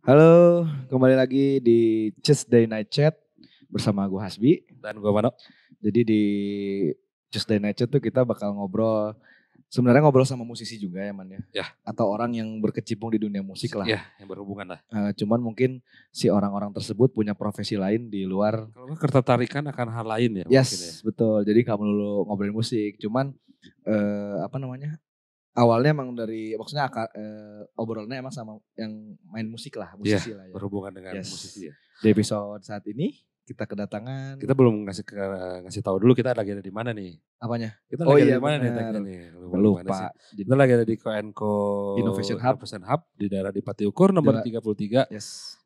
Halo, kembali lagi di Just Day Night Chat bersama gue Hasbi dan gue Mano. Jadi di Just Day Night Chat tuh kita bakal ngobrol sebenarnya ngobrol sama musisi juga ya man ya. ya. Atau orang yang berkecimpung di dunia musik lah. Ya, yang berhubungan lah. Uh, cuman mungkin si orang-orang tersebut punya profesi lain di luar. Kalau ketertarikan akan hal lain ya. Yes, ya. betul. Jadi kamu melulu ngobrolin musik. Cuman uh, apa namanya? awalnya emang dari maksudnya akar, eh, obrolannya emang sama yang main musik lah, iya, musisi yeah, lah ya. Berhubungan dengan yes. musisi ya. Di episode saat ini kita kedatangan. Kita belum ngasih ke, ngasih tahu dulu kita lagi ada di mana nih. Apanya? Kita oh lagi iya, ada di mana nih tagnya nih? Lupa. lupa. Sih. Kita lagi ada di Koenko Innovation Hub. Innovation Hub di daerah di Patiukur nomor tiga puluh tiga.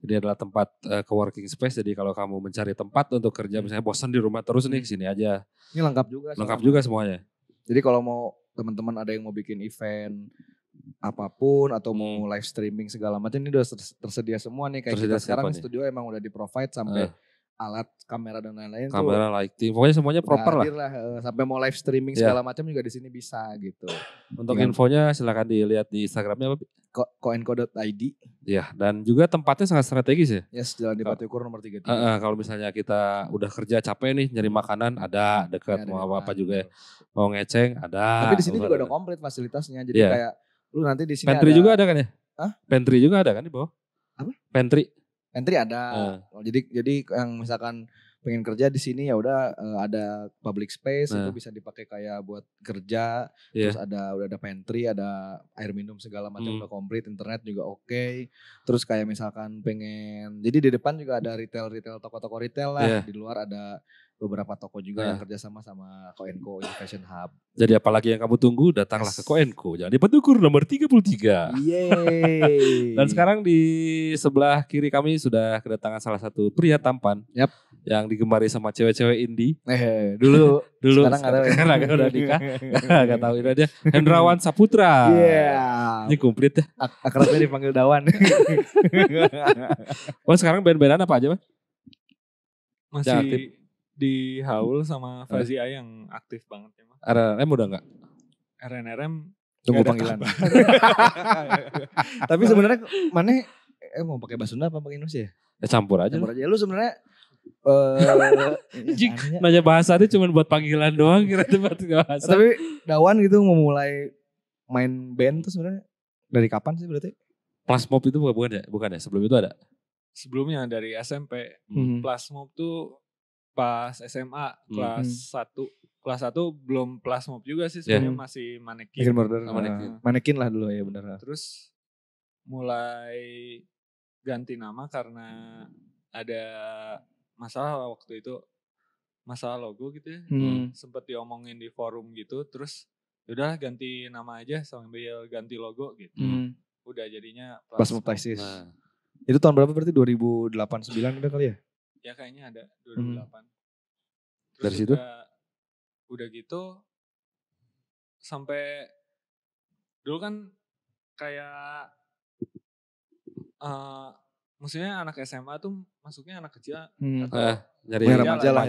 Ini adalah tempat uh, eh, co-working space. Jadi kalau kamu mencari tempat untuk kerja hmm. misalnya bosan di rumah terus nih hmm. sini aja. Ini lengkap juga. Lengkap juga semuanya. Jadi kalau mau teman-teman ada yang mau bikin event apapun atau mau hmm. live streaming segala macam ini udah tersedia semua nih kayak kita sekarang nih? studio emang udah di provide sampai uh alat kamera dan lain-lain kamera tuh, lighting pokoknya semuanya proper lah. lah sampai mau live streaming yeah. segala macam juga di sini bisa gitu untuk Dengan, infonya silahkan dilihat di instagramnya apa koenko.id ya dan juga tempatnya sangat strategis ya yes jalan di Patiukur nomor 33 uh, uh, kalau misalnya kita udah kerja capek nih nyari makanan ada iya, dekat ya, mau apa apa juga ya. mau ngeceng ada tapi di sini juga ada. komplit fasilitasnya jadi yeah. kayak lu nanti di sini pantry ada, juga ada kan ya huh? pantry juga ada kan di bawah apa pantry Entry ada. Uh. Jadi jadi yang misalkan pengen kerja di sini ya udah eh, ada public space nah. itu bisa dipakai kayak buat kerja yeah. terus ada udah ada pantry ada air minum segala macam hmm. udah komplit internet juga oke okay. terus kayak misalkan pengen jadi di depan juga ada retail retail toko-toko retail lah yeah. di luar ada beberapa toko juga nah. yang kerjasama sama Koenko Innovation Hub. Jadi apalagi yang kamu tunggu, datanglah ke Koenko. Jangan dapat nomor 33. Yeay. Dan sekarang di sebelah kiri kami sudah kedatangan salah satu pria tampan. Yap. Yang digemari sama cewek-cewek indie. Eh, dulu. dulu. Sekarang, ya. sekarang, ada udah nikah. Gak tau ini aja. Hendrawan Saputra. Iya. Yeah. Ini komplit ya. Ak akrabnya dipanggil Dawan. Wah sekarang band-bandan apa aja, Mas? Masih di Haul hmm. sama Fazi A yang aktif banget ya mah. RNRM udah nggak? RNRM tunggu panggilan. Tapi sebenarnya mana eh mau pakai bahasa apa pakai Indonesia? Ya, ya campur aja. Campur aja. Lu sebenarnya Uh, eh, nanya bahasa itu cuma buat panggilan doang kira buat bahasa. Tapi Dawan gitu memulai main band tuh sebenarnya dari kapan sih berarti? Plus Mob itu bukan bukan ya? Bukan ya? Sebelum itu ada? Sebelumnya dari SMP. Hmm. Plus Mob tuh pas SMA kelas satu kelas satu belum mob juga sih iya. sebenarnya yeah. masih manekin. Manekin, murder, oh, ah, manekin. manekin lah dulu ya benar. Terus mulai ganti nama karena ada masalah waktu itu masalah logo gitu ya. Hmm. Sempet diomongin di forum gitu terus ya udah ganti nama aja sambil ganti logo gitu. Hmm. Udah jadinya mob Nah. Itu tahun berapa berarti 2008 2009 udah kali ya? ya kayaknya ada 2008 hmm. Terus dari situ udah, udah gitu sampai dulu kan kayak uh, maksudnya anak SMA tuh masuknya anak kecil hmm. atau eh, remaja lah,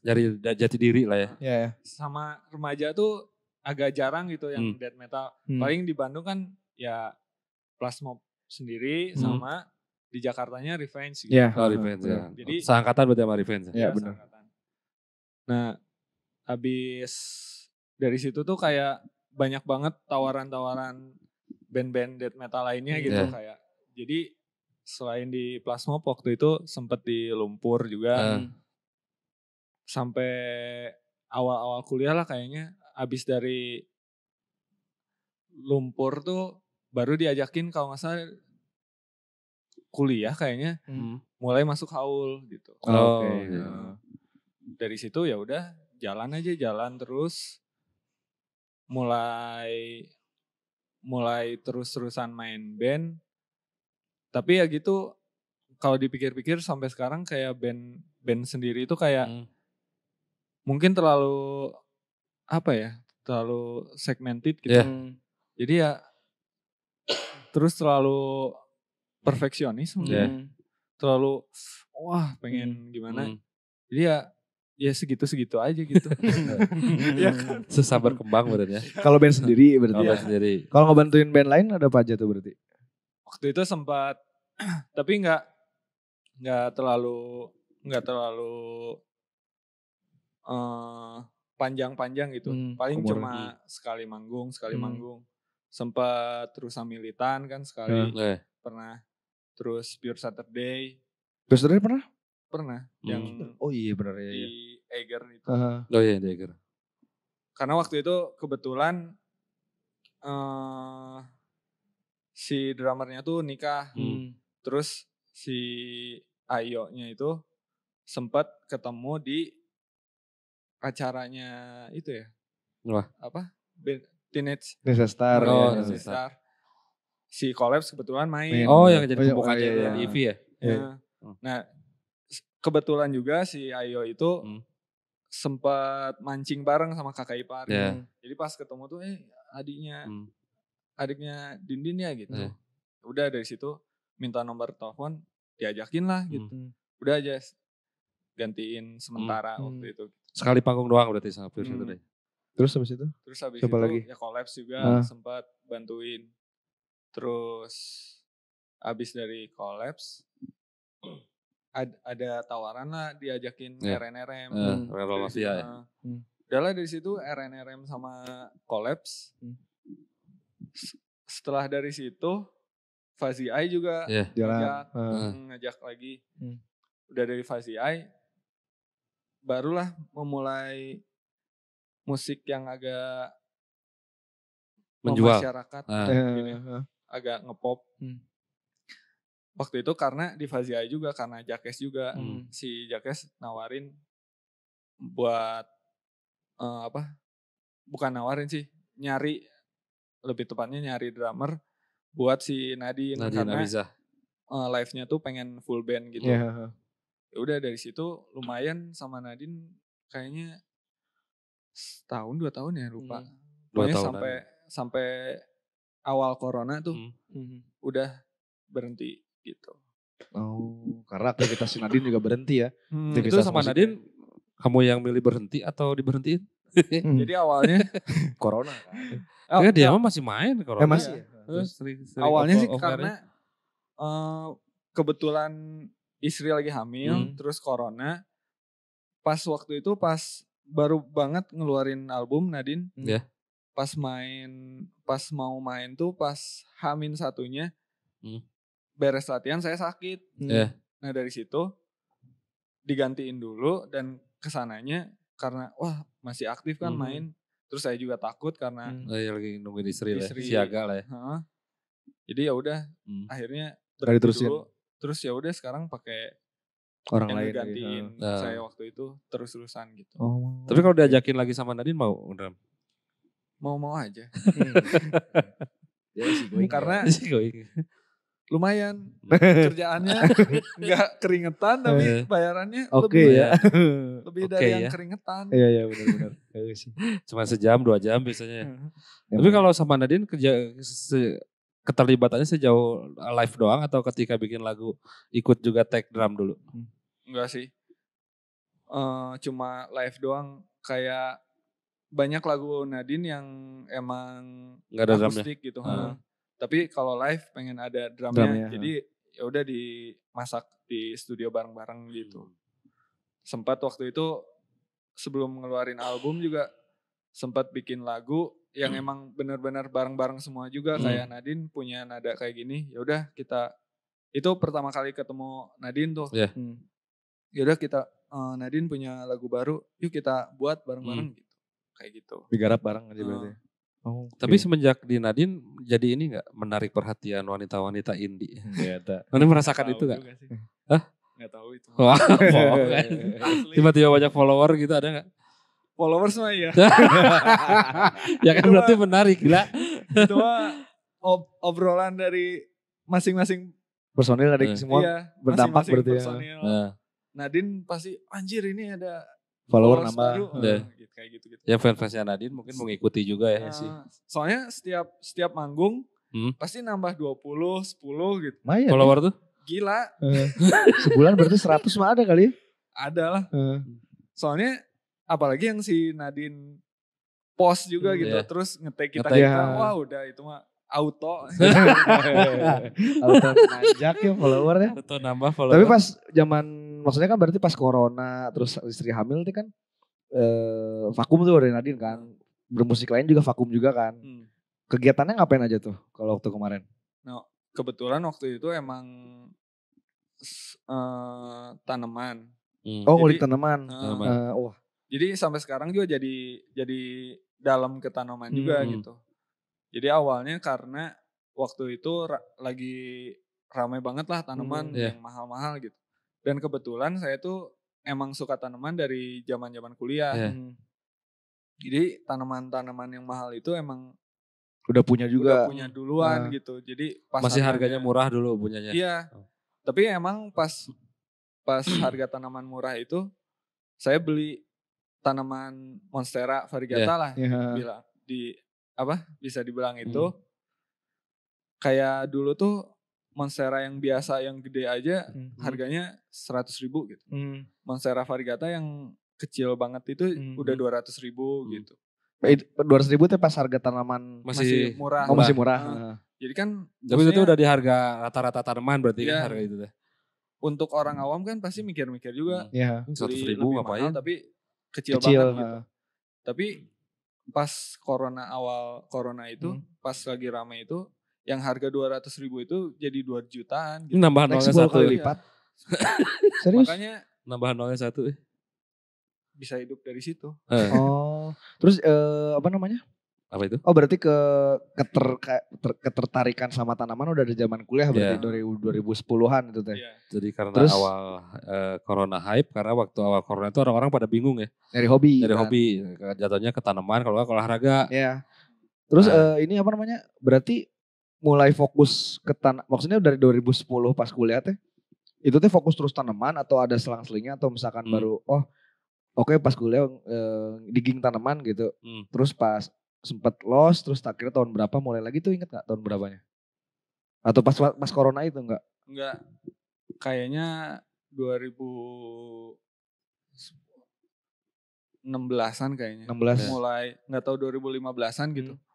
Jadi ya. jati diri lah ya. Yeah, yeah. Sama remaja tuh agak jarang gitu yang hmm. death metal. Hmm. Paling di Bandung kan ya plasma sendiri hmm. sama di Jakartanya Revenge gitu. Yeah. Oh, Revenge ya. Jadi seangkatan berarti sama Revenge. Ya? Iya, ya, benar. Nah, habis dari situ tuh kayak banyak banget tawaran-tawaran band-band death metal lainnya gitu yeah. kayak. Jadi selain di Plasma waktu itu sempet di Lumpur juga. Uh. Sampai awal-awal kuliah lah kayaknya abis dari Lumpur tuh baru diajakin kalau nggak salah kuliah kayaknya hmm. mulai masuk haul gitu. Oh, Okay. ya. dari situ ya udah jalan aja jalan terus mulai mulai terus-terusan main band. Tapi ya gitu kalau dipikir-pikir sampai sekarang kayak band band sendiri itu kayak hmm. mungkin terlalu apa ya? terlalu segmented gitu. Yeah. Jadi ya terus terlalu perfeksionis mungkin. Iya. Gitu. Yeah. Terlalu wah pengen hmm. gimana. Hmm. Jadi ya ya segitu-segitu aja gitu. ya kan? Susah berkembang berarti ya. Iya. Kalau band sendiri berarti. Kalau ya. sendiri. Kalau ngebantuin band lain ada apa aja tuh berarti? Waktu itu sempat tapi nggak nggak terlalu nggak terlalu panjang eh, panjang-panjang gitu. Hmm, Paling cuma lagi. sekali manggung, sekali hmm. manggung. Sempat terus militan kan sekali. Hmm. Pernah terus Pure Saturday. Pure Saturday pernah? Pernah. Hmm. Yang oh iya benar ya. Di iya. Eger itu. Uh, oh iya di Eger. Karena waktu itu kebetulan uh, si dramernya tuh nikah. Hmm. Terus si Ayo-nya itu sempat ketemu di acaranya itu ya. Wah. Apa? Teenage. Teenage Star. Iya, oh, Star si Collapse kebetulan main. main. Oh, iya. yang jadi oh, iya. pembuka oh, iya, di iya. EV ya. Iya. Nah, nah kebetulan juga si Ayo itu hmm. sempat mancing bareng sama kakak ipar. Yeah. Jadi pas ketemu tuh eh adiknya hmm. adiknya Dindin ya gitu. Yeah. Udah dari situ minta nomor telepon diajakin lah hmm. gitu. Hmm. Udah aja gantiin sementara hmm. waktu itu. Sekali panggung doang berarti sama hmm. Terus habis itu? Terus habis Coba itu lagi? ya kolaps juga ah. sempat bantuin. Terus abis dari kolaps ad, ada tawaran lah diajakin yeah. RNRM. Uh, ya. dari situ RNRM sama kolaps. Hmm. Setelah dari situ Fazi I juga yeah. ngajak, uh. ngajak lagi. Hmm. Udah dari Fazi I barulah memulai musik yang agak menjual masyarakat. Uh. Ah. Gitu agak ngepop hmm. waktu itu karena di Fazia juga karena Jakes juga hmm. si Jakes nawarin buat uh, apa bukan nawarin sih nyari lebih tepatnya nyari drummer buat si Nadine, karena uh, live-nya tuh pengen full band gitu yeah. ya udah dari situ lumayan sama Nadine kayaknya setahun dua tahun ya lupa hmm. Dua tahun sampai sampai awal corona tuh hmm. hmm. udah berhenti gitu. Oh, karena aktivitas Nadine juga berhenti ya. Hmm, itu sama musik. Nadine kamu yang milih berhenti atau diberhentiin? hmm. Jadi awalnya corona kan. Oh, ya, dia ya. masih main eh, corona. Ya, masih. Ya. Terus sering, sering awalnya sih karena uh, kebetulan istri lagi hamil, hmm. terus corona. Pas waktu itu pas baru banget ngeluarin album Nadine. Yeah pas main pas mau main tuh pas Hamin satunya hmm. beres latihan saya sakit. Hmm. Iya. Yeah. Nah dari situ digantiin dulu dan kesananya karena wah masih aktif kan hmm. main. Terus saya juga takut karena hmm. lagi, oh, iya, lagi nungguin istri, ya, istri lah, siaga lah ya. jadi ya udah hmm. akhirnya terus dulu. Terus ya udah sekarang pakai orang lain gantiin gitu. saya waktu itu terus-terusan gitu. Oh. Tapi kalau diajakin lagi sama Nadine mau, udah mau-mau aja. Hmm. karena lumayan kerjaannya nggak keringetan tapi eh. bayarannya okay, lebih ya. lebih okay, dari ya. yang keringetan. Iya iya benar-benar. Iya cuma sejam dua jam biasanya. Ya, tapi kalau sama Nadine kerja se, keterlibatannya sejauh live doang atau ketika bikin lagu ikut juga tag drum dulu? Enggak hmm. sih. Uh, cuma live doang kayak banyak lagu Nadine yang emang nggak ada akustik drumnya. gitu. Hmm. Tapi kalau live pengen ada drumnya. drumnya jadi ya udah dimasak di studio bareng-bareng gitu. Hmm. Sempat waktu itu sebelum ngeluarin album juga sempat bikin lagu yang hmm. emang benar-benar bareng-bareng semua juga hmm. kayak Nadine punya nada kayak gini. Ya udah kita itu pertama kali ketemu Nadine tuh. Yeah. Hmm. Ya udah kita uh, Nadine punya lagu baru, yuk kita buat bareng-bareng hmm. gitu kayak gitu. Digarap bareng aja uh. berarti. Ya? Oh, okay. Tapi semenjak di Nadin jadi ini nggak menarik perhatian wanita-wanita indie. Iya, Nanti merasakan itu nggak? Hah? Nggak tahu itu. Tiba-tiba banyak follower gitu ada nggak? Followers mah ya. ya kan itu berarti mah, menarik gila. itu mah ob obrolan dari masing-masing personil dari eh. semua iya, berdampak masing -masing berarti ya. Nah. Nadine pasti anjir ini ada follower nama yeah. Iya. Eh, gitu, kayak gitu gitu. Ya fans-fansnya Nadine mungkin mengikuti juga ya ya sih. Ah, soalnya setiap setiap manggung hmm? pasti nambah 20, 10 gitu. Maya, ya. follower ya. tuh? Gila. Uh, sebulan berarti 100 mah ada kali ya? Ada lah. Uh. Soalnya apalagi yang si Nadine post juga hmm, gitu yeah. terus ngetek kita, ngetek kita ya. wah udah itu mah auto auto nanjak ya followernya auto nambah follower tapi pas zaman maksudnya kan berarti pas corona terus istri hamil itu kan eh, vakum tuh dari Nadine kan. Bermusik lain juga vakum juga kan. Hmm. Kegiatannya ngapain aja tuh kalau waktu kemarin? Nah, kebetulan waktu itu emang uh, tanaman. Hmm. Oh, ngulik tanaman. Uh, tanaman. Uh, wah. Jadi sampai sekarang juga jadi jadi dalam ke tanaman hmm. juga gitu. Jadi awalnya karena waktu itu ra lagi ramai banget lah tanaman hmm, iya. yang mahal-mahal gitu. Dan kebetulan saya tuh emang suka tanaman dari zaman-zaman kuliah. Yeah. Hmm. Jadi tanaman-tanaman yang mahal itu emang udah punya juga. Udah punya duluan nah. gitu. Jadi pas masih harganya, harganya murah dulu punyanya. Iya. Oh. Tapi emang pas pas harga tanaman murah itu saya beli tanaman monstera iya. variegata yeah. lah yeah. bilang di apa bisa dibilang itu hmm. kayak dulu tuh Monstera yang biasa yang gede aja hmm. hmm. harganya seratus ribu gitu. Hmm. Monstera varigata yang kecil banget itu hmm, hmm. udah dua ratus ribu hmm. gitu. Eh, dua ratus ribu itu pas harga tanaman masih, masih murah. Oh, masih murah. Nah, Jadi kan. Tapi itu udah di harga rata-rata tanaman berarti ya, harga itu deh. Untuk orang hmm. awam kan pasti mikir-mikir juga. Iya. Seratus ribu ngapain? Tapi kecil, kecil banget nah. gitu. Tapi pas corona awal corona itu, hmm. pas lagi ramai itu yang harga dua ratus ribu itu jadi dua jutaan gitu. Nambah nolnya satu kali lipat. Serius? Makanya nambah nolnya satu bisa hidup dari situ. Eh. oh. Terus eh, apa namanya? Apa itu? Oh berarti ke keter, keter ketertarikan sama tanaman udah dari zaman kuliah berarti iya. dari 2010-an itu teh. Iya. Jadi karena Terus, awal eh, corona hype karena waktu awal corona itu orang-orang pada bingung ya. Dari hobi. Dari kan? hobi jatuhnya ke tanaman kalau olahraga. Iya. Terus nah. e, ini apa namanya? Berarti mulai fokus ke tanah maksudnya dari 2010 pas kuliah teh itu teh fokus terus tanaman atau ada selang-selingnya atau misalkan hmm. baru oh oke okay, pas kuliah e, digging tanaman gitu hmm. terus pas sempat los terus akhirnya tahun berapa mulai lagi tuh inget nggak tahun berapanya atau pas pas corona itu enggak enggak kayaknya 2016-an kayaknya 16 mulai nggak tahu 2015-an gitu hmm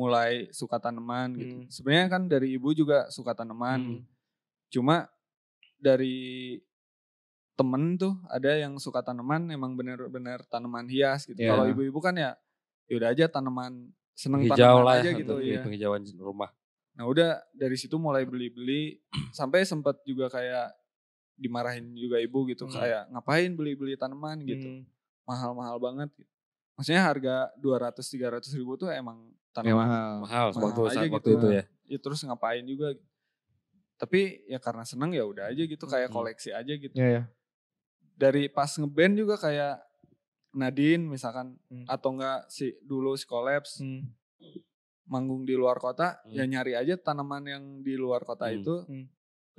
mulai suka tanaman gitu. Hmm. Sebenarnya kan dari ibu juga suka tanaman. Hmm. Cuma dari temen tuh ada yang suka tanaman emang bener-bener tanaman hias gitu. Yeah. Kalau ibu-ibu kan ya, ya udah aja tanaman seneng Hijau tanaman lah, aja gitu ya. Penghijauan rumah. Nah udah dari situ mulai beli-beli sampai sempat juga kayak dimarahin juga ibu gitu hmm. kayak ngapain beli-beli tanaman gitu. mahal hmm. Mahal-mahal banget gitu. Maksudnya harga 200 300 ribu tuh emang tanah ya, mahal. Mahal, mahal waktu saat gitu. waktu itu ya. ya. Terus ngapain juga? Tapi ya karena seneng ya udah aja gitu kayak koleksi aja gitu. Ya, ya. Dari pas ngeband juga kayak Nadine misalkan hmm. atau enggak si dulu si Collapse hmm. manggung di luar kota hmm. ya nyari aja tanaman yang di luar kota hmm. itu hmm.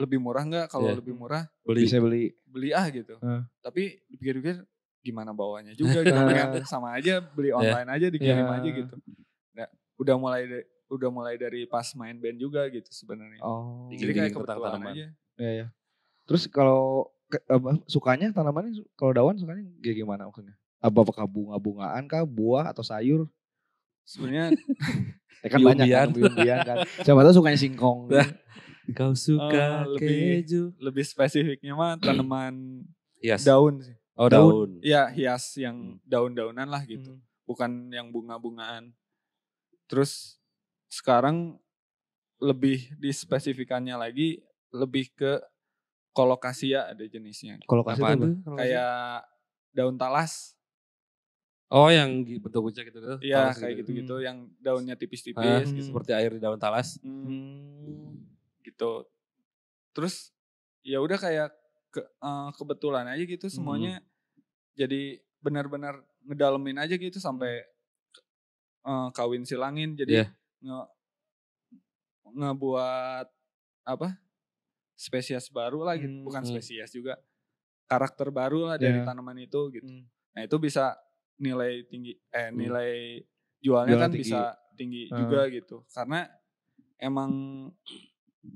lebih murah enggak kalau yeah. lebih murah beli saya beli beli ah gitu Hmm. tapi dipikir-pikir gimana bawanya juga gitu sama aja beli iya. online yeah. aja dikirim yeah. aja gitu udah mulai udah mulai dari pas main band juga gitu sebenarnya. Oh. Jadi kayak kebetulan tanaman. aja. Iya ya. Terus kalau apa, sukanya tanaman kalau daun sukanya kayak gimana maksudnya? Apa apakah bunga-bungaan kah, buah atau sayur? Sebenarnya ya kan banyak kan, biumbian kan. Siapa tahu sukanya singkong. Nah. Kau suka uh, lebih, keju. Lebih spesifiknya mah tanaman yes. daun sih. Oh daun. Iya hias yang hmm. daun-daunan lah gitu. Hmm. Bukan yang bunga-bungaan. Terus sekarang lebih di spesifikannya lagi lebih ke kolokasia ada jenisnya. kolokasia apa itu apa? Kayak daun talas. Oh yang bentuk kucek gitu tuh. Iya kayak gitu. gitu-gitu hmm. yang daunnya tipis-tipis. Hmm. Gitu. Seperti air di daun talas. Hmm. Gitu. Terus ya udah kayak ke, uh, kebetulan aja gitu semuanya. Hmm. Jadi benar-benar ngedalemin aja gitu sampai uh, kawin silangin jadi yeah. nge ngebuat apa spesies baru lah gitu hmm, bukan hmm. spesies juga karakter baru lah dari iya. tanaman itu gitu hmm. nah itu bisa nilai tinggi eh hmm. nilai jualnya Jual kan tinggi. bisa tinggi hmm. juga gitu karena emang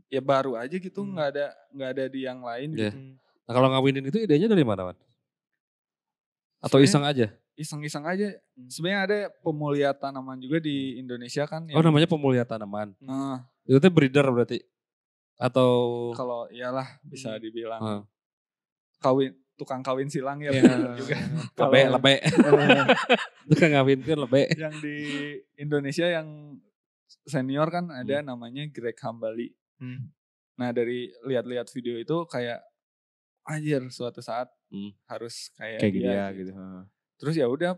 ya baru aja gitu hmm. nggak hmm. ada nggak ada di yang lain yeah. gitu. nah kalau ngawinin itu idenya dari mana Wan? atau Sebenernya, iseng aja iseng-iseng aja. Hmm. Sebenarnya ada pemulia tanaman juga di hmm. Indonesia kan. Oh, yang... namanya pemulia tanaman. Hmm. Nah. Itu tuh breeder berarti atau kalau iyalah bisa hmm. dibilang hmm. kawin tukang kawin silang ya, ya. juga. Lebe, lebe. tukang kawin kan lebe. Yang di Indonesia yang senior kan ada hmm. namanya Greg Hambali. Hmm. Nah dari lihat-lihat video itu kayak anjir suatu saat hmm. harus kayak, kayak dia, dia gitu. gitu terus ya udah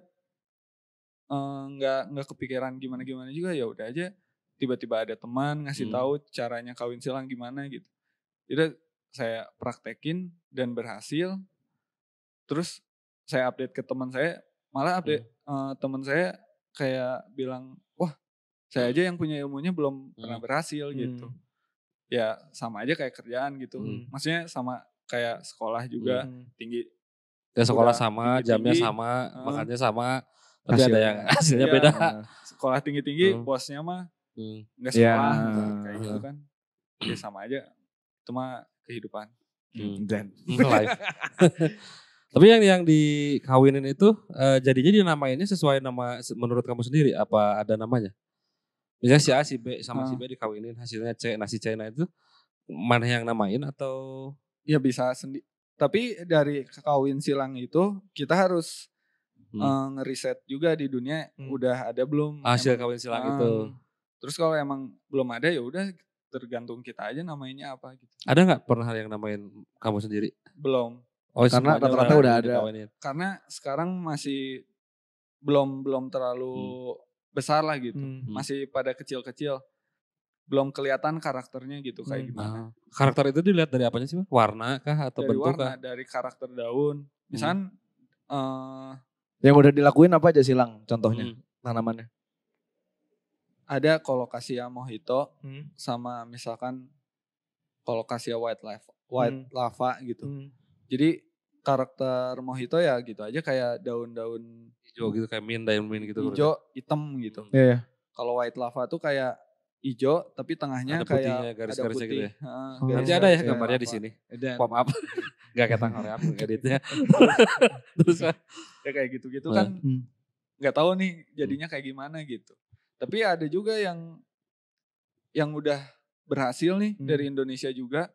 nggak uh, nggak kepikiran gimana gimana juga ya udah aja tiba-tiba ada teman ngasih hmm. tahu caranya kawin silang gimana gitu jadi saya praktekin dan berhasil terus saya update ke teman saya malah update hmm. uh, teman saya kayak bilang wah saya aja yang punya ilmunya belum hmm. pernah berhasil gitu hmm. ya sama aja kayak kerjaan gitu hmm. maksudnya sama kayak sekolah juga hmm. tinggi Ya sekolah udah sama, tinggi, jamnya tinggi, sama, uh, makannya sama, tapi hasil, ada yang hasilnya iya, beda. Sekolah tinggi-tinggi, hmm. bosnya mah hmm. nggak hmm. sekolah, yeah. kayak gitu kan. Ya sama aja, cuma mah kehidupan. Hmm. Dan hmm, life. Tapi yang yang dikawinin itu uh, jadinya dinamainnya sesuai nama menurut kamu sendiri apa ada namanya? Misalnya si A si B sama uh. si B dikawinin hasilnya C nasi China itu mana yang namain atau ya bisa sendiri tapi dari kawin silang itu kita harus hmm. uh, ngeriset juga di dunia hmm. udah ada belum hasil emang, kawin silang uh, itu. Terus kalau emang belum ada ya udah tergantung kita aja namanya apa gitu. Ada nggak pernah yang namain kamu sendiri? Belum. Oh, iya, karena rata-rata udah ada. Dikawinin. Karena sekarang masih belum belum terlalu hmm. besar lah gitu. Hmm. hmm. Masih pada kecil-kecil belum kelihatan karakternya gitu kayak hmm. gimana. Nah, karakter itu dilihat dari apanya sih, Bang? Warna kah atau dari bentuk warna, kah? dari karakter daun. Hmm. Misalkan hmm. uh, yang udah dilakuin apa aja silang Contohnya hmm. tanamannya. Ada kolokasia mojito hmm. sama misalkan kolokasia white lava, white hmm. lava gitu. Hmm. Jadi karakter mojito ya gitu aja kayak daun-daun hijau gitu kayak mint, diamond mint gitu. Hijau, hitam gitu. Iya. Hmm. Iya. Yeah. Kalau white lava tuh kayak hijau tapi tengahnya ada putihnya, gitu ya? ya kayak garis -garis ada putih. Gitu ya. Nanti ada ya gambarnya di sini. Pop up. Enggak kayak tangan aku editnya. Terus ya kayak gitu-gitu nah. kan hmm. nggak tahu nih hmm. jadinya kayak gimana gitu. Tapi ada juga yang yang udah berhasil nih hmm. dari Indonesia juga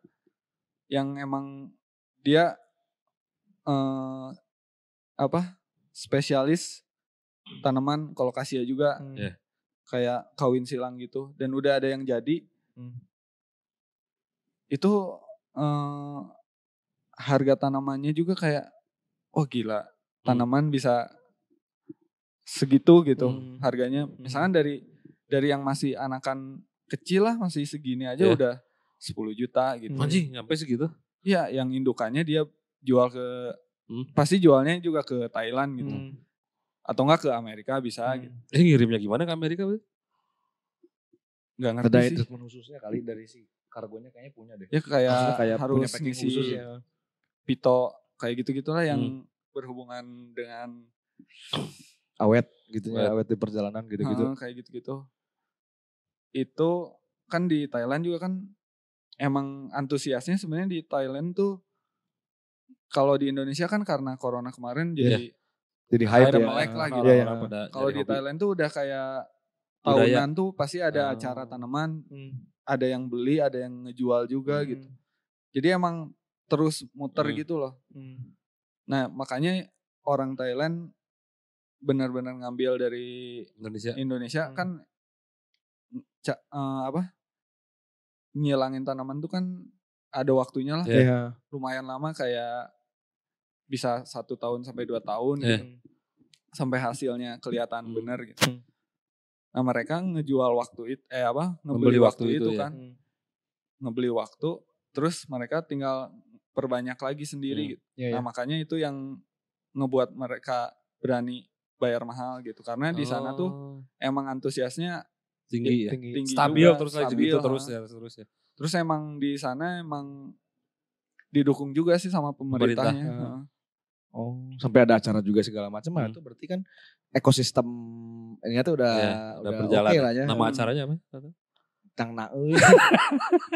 yang emang dia eh, apa spesialis tanaman kolokasia juga. Yeah kayak kawin silang gitu dan udah ada yang jadi hmm. itu eh, harga tanamannya juga kayak oh gila hmm. tanaman hmm. bisa segitu gitu hmm. harganya hmm. misalnya dari dari yang masih anakan kecil lah masih segini aja yeah. udah 10 juta gitu Manji, nyampe segitu ya yang indukannya dia jual ke hmm. pasti jualnya juga ke Thailand gitu. Hmm atau enggak ke Amerika bisa hmm. gitu. Eh ngirimnya gimana ke Amerika? Enggak ngerti Kedai sih. khususnya kali dari si kargonya kayaknya punya deh. Ya kayak, kayak harus punya ngisi khusus ya. pito kayak gitu-gitulah yang hmm. berhubungan dengan awet gitu ya, awet di perjalanan gitu-gitu. Ha, kayak gitu-gitu. Itu kan di Thailand juga kan emang antusiasnya sebenarnya di Thailand tuh kalau di Indonesia kan karena corona kemarin iya. jadi yeah jadi hype ya. melek lah iya, gitu. Ya, ya. Kalau di Thailand tuh udah kayak tahunan tuh pasti ada uh. acara tanaman, hmm. ada yang beli, ada yang ngejual juga hmm. gitu. Jadi emang terus muter hmm. gitu loh. Hmm. Nah makanya orang Thailand benar-benar ngambil dari Indonesia, Indonesia hmm. kan ca, uh, apa nyilangin tanaman tuh kan ada waktunya lah, yeah. Iya. lumayan lama kayak bisa satu tahun sampai dua tahun yeah. gitu, sampai hasilnya kelihatan hmm. benar gitu. Hmm. Nah mereka ngejual waktu itu, eh apa ngebeli, waktu, waktu itu, itu iya. kan, ngebeli waktu, terus mereka tinggal perbanyak lagi sendiri. Hmm. Gitu. Yeah, yeah. Nah iya. makanya itu yang ngebuat mereka berani bayar mahal gitu, karena di sana tuh oh. emang antusiasnya tinggi, ya? tinggi. tinggi stabil juga, terus stabil, gitu terus ah. ya terus ya. Terus emang di sana emang didukung juga sih sama pemerintahnya. Pemerintah. Oh, sampai ada acara juga segala macam. Hmm. itu berarti kan ekosistem ini tuh udah ya, udah, udah berjalan. Okay lah ya. Nama hmm. acaranya apa? Tang nae.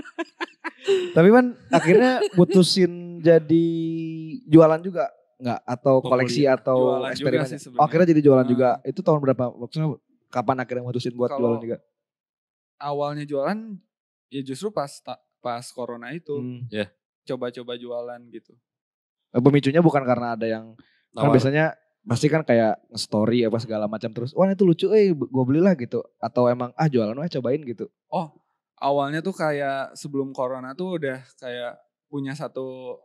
Tapi kan akhirnya putusin jadi jualan juga nggak atau koleksi atau eksperimen. Oh, akhirnya jadi jualan nah. juga. Hmm. Itu tahun berapa? Maksudnya kapan akhirnya mutusin buat Kalo jualan juga? Awalnya jualan ya justru pas pas corona itu. Hmm. Yeah. Coba-coba jualan gitu pemicunya bukan karena ada yang kan Nawar. kan biasanya pasti kan kayak story apa segala macam terus wah itu lucu eh gue belilah gitu atau emang ah jualan wah cobain gitu oh awalnya tuh kayak sebelum corona tuh udah kayak punya satu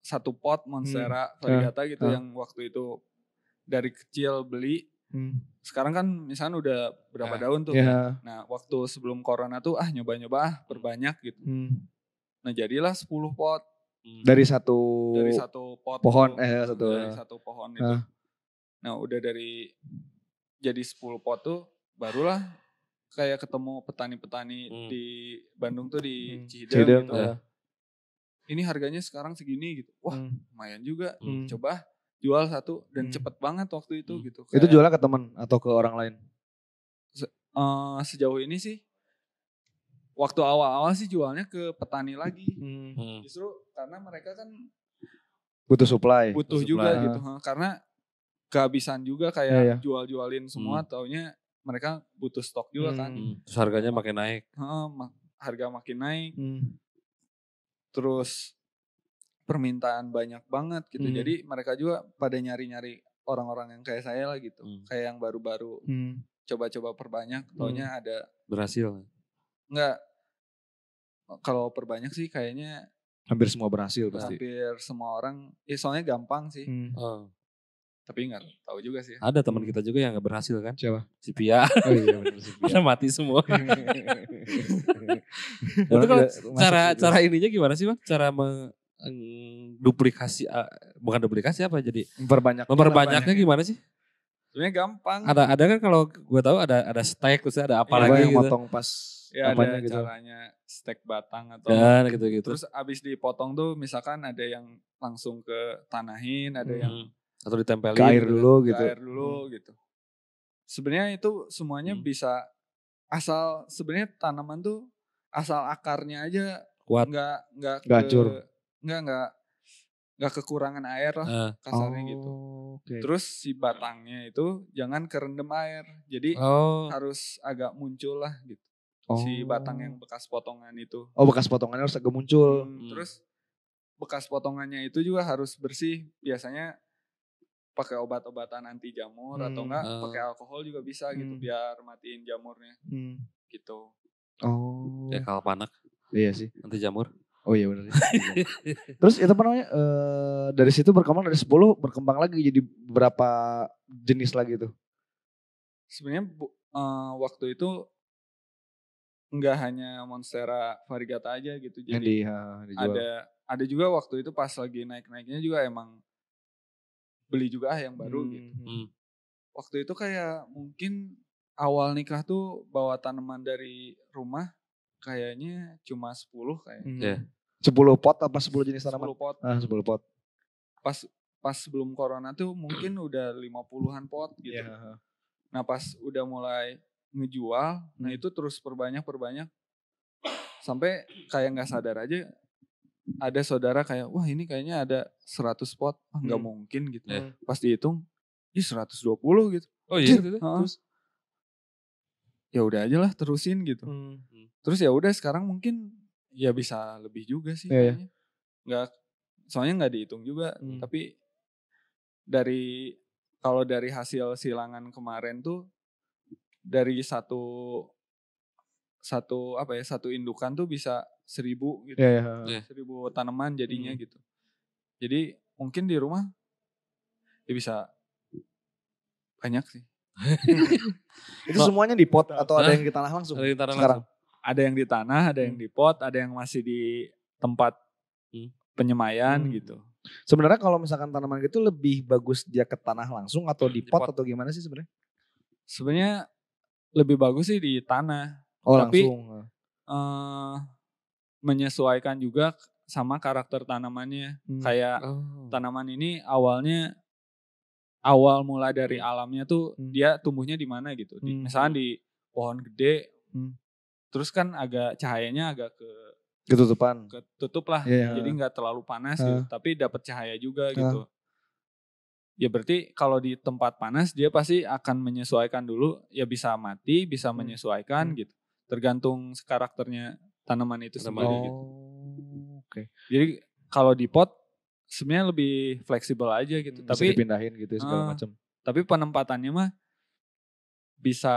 satu pot monstera hmm. varigata gitu hmm. yang waktu itu dari kecil beli hmm. sekarang kan misalnya udah berapa uh. daun tuh yeah. kan? nah waktu sebelum corona tuh ah nyoba-nyoba ah perbanyak gitu hmm. nah jadilah 10 pot Hmm. Dari satu dari satu pot pohon eh satu dari eh. satu pohon itu. Uh. Nah, udah dari jadi 10 pot tuh barulah kayak ketemu petani-petani hmm. di Bandung tuh di hmm. Cihideng, Cihideng gitu. Ya. Ini harganya sekarang segini gitu. Wah, hmm. lumayan juga. Hmm. Coba jual satu dan hmm. cepet banget waktu itu hmm. gitu. Kayak, itu jualnya ke teman atau ke orang lain? Se uh, sejauh ini sih waktu awal-awal sih jualnya ke petani lagi. Hmm. hmm. Justru karena mereka kan butuh supply. Butuh, butuh juga supply. gitu. Karena kehabisan juga kayak yeah, yeah. jual-jualin semua hmm. taunya mereka butuh stok juga kan. hmm. kan. Terus harganya makin naik. harga makin naik. Hmm. Terus permintaan banyak banget gitu. Hmm. Jadi mereka juga pada nyari-nyari orang-orang yang kayak saya lah gitu. Hmm. Kayak yang baru-baru. Hmm. Coba-coba perbanyak, taunya hmm. ada berhasil. Enggak, kalau perbanyak sih kayaknya hampir semua berhasil pasti. Hampir semua orang, ya soalnya gampang sih. Hmm. Oh. Tapi enggak, tahu juga sih. Ada teman kita juga yang nggak berhasil kan? Siapa? Si Pia. Oh iya benar si Pia. mati semua. Itu kalau cara juga. cara ininya gimana sih bang? Cara duplikasi eh, bukan duplikasi apa jadi memperbanyak memperbanyaknya gimana sih sebenarnya gampang ada ada kan kalau gue tahu ada ada steak terus ada apa ya, lagi yang gitu. motong pas ya apanya ada gitu. caranya stek batang atau ya, Dan, gitu gitu terus abis dipotong tuh misalkan ada yang langsung ke tanahin ada hmm. yang atau ditempelin ke air gitu ya? dulu gitu, gitu. air dulu hmm. gitu sebenarnya itu semuanya hmm. bisa asal sebenarnya tanaman tuh asal akarnya aja kuat nggak nggak gacur nggak nggak nggak kekurangan air lah uh. kasarnya oh, gitu okay. terus si batangnya itu jangan kerendam air jadi oh. harus agak muncul lah gitu oh. si batang yang oh. bekas potongan itu oh bekas potongannya harus agak muncul hmm, hmm. terus bekas potongannya itu juga harus bersih biasanya pakai obat-obatan anti jamur hmm, atau enggak uh. pakai alkohol juga bisa gitu hmm. gitu biar matiin jamurnya hmm. gitu oh ya kalau panak iya sih anti jamur Oh iya benar. Terus itu apa namanya? E, dari situ berkembang dari 10 berkembang lagi jadi berapa jenis lagi tuh? Sebenarnya e, waktu itu nggak hanya Monstera varigata aja gitu jadi di, uh, ada ada juga waktu itu pas lagi naik naiknya juga emang beli juga ah yang baru hmm, gitu hmm. waktu itu kayak mungkin awal nikah tuh bawa tanaman dari rumah kayaknya cuma sepuluh kayaknya iya. hmm. yeah. 10 pot apa sepuluh jenis tanaman sepuluh pot ah, 10 pot pas pas sebelum corona tuh mungkin udah lima puluhan pot gitu yeah. nah pas udah mulai ngejual nah hmm. nah itu terus perbanyak perbanyak sampai kayak nggak sadar aja ada saudara kayak wah ini kayaknya ada 100 pot nggak hmm. mungkin gitu yeah. pas dihitung ini 120 gitu oh iya gitu terus ya udah aja lah terusin gitu hmm, hmm. terus ya udah sekarang mungkin ya bisa lebih juga sih yeah. Iya. nggak soalnya nggak dihitung juga hmm. tapi dari kalau dari hasil silangan kemarin tuh dari satu satu apa ya satu indukan tuh bisa seribu gitu yeah, iya, iya, yeah. seribu tanaman jadinya hmm. gitu jadi mungkin di rumah ya bisa banyak sih itu semuanya di pot atau ada yang di tanah langsung ada yang di tanah sekarang langsung. ada yang di tanah ada yang hmm. di pot ada yang masih di tempat hmm. penyemayan penyemaian hmm. gitu sebenarnya kalau misalkan tanaman gitu lebih bagus dia ke tanah langsung atau nah, di, pot atau gimana sih sebenarnya sebenarnya lebih bagus sih di tanah. Oh, Tapi langsung. Uh, menyesuaikan juga sama karakter tanamannya. Hmm. Kayak oh. tanaman ini awalnya awal mula dari hmm. alamnya tuh hmm. dia tumbuhnya di mana gitu. Di, hmm, Misalnya hmm. di pohon gede. Hmm. Terus kan agak cahayanya agak ke ketutupan. Ketutup lah. Yeah. Iya, Jadi nggak terlalu panas uh. gitu, tapi dapat cahaya juga uh. gitu ya berarti kalau di tempat panas dia pasti akan menyesuaikan dulu ya bisa mati bisa hmm. menyesuaikan hmm. gitu tergantung karakternya tanaman itu tanaman sendiri gitu. oh, gitu. Oke. Okay. Jadi kalau di pot sebenarnya lebih fleksibel aja gitu. Hmm, tapi bisa dipindahin gitu ya segala uh, ah, macam. Tapi penempatannya mah bisa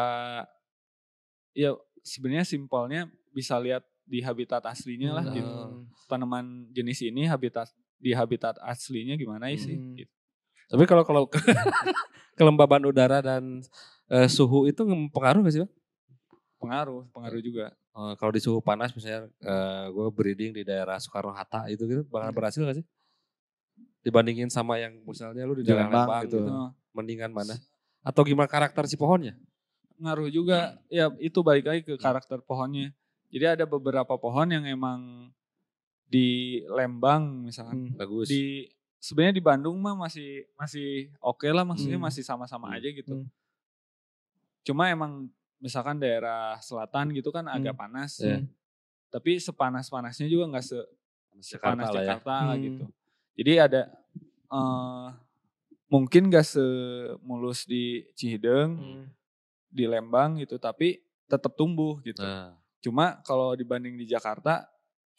ya sebenarnya simpelnya bisa lihat di habitat aslinya lah gitu. hmm. gitu. Tanaman jenis ini habitat di habitat aslinya gimana sih hmm. gitu. Tapi kalau kalau kelembaban udara dan uh, suhu itu pengaruh nggak sih bang? Pengaruh, pengaruh juga. Uh, kalau di suhu panas misalnya uh, eh, gue breeding di daerah Soekarno Hatta itu gitu bakal iya. berhasil nggak sih? Dibandingin sama yang misalnya lu di daerah Lembang gitu. gitu, mendingan mana? Atau gimana karakter si pohonnya? pengaruh juga, ya itu balik lagi ke karakter pohonnya. Jadi ada beberapa pohon yang emang di Lembang misalnya. hmm, bagus. di sebenarnya di Bandung mah masih masih oke okay lah maksudnya hmm. masih sama-sama hmm. aja gitu. Hmm. Cuma emang misalkan daerah selatan gitu kan hmm. agak panas. Iya. Tapi sepanas-panasnya juga nggak se sepanas Jakarta, ya. Jakarta ya. gitu. Hmm. Jadi ada uh, mungkin gak semulus di Cihideng, hmm. di Lembang gitu, tapi tetap tumbuh gitu. Nah. Cuma kalau dibanding di Jakarta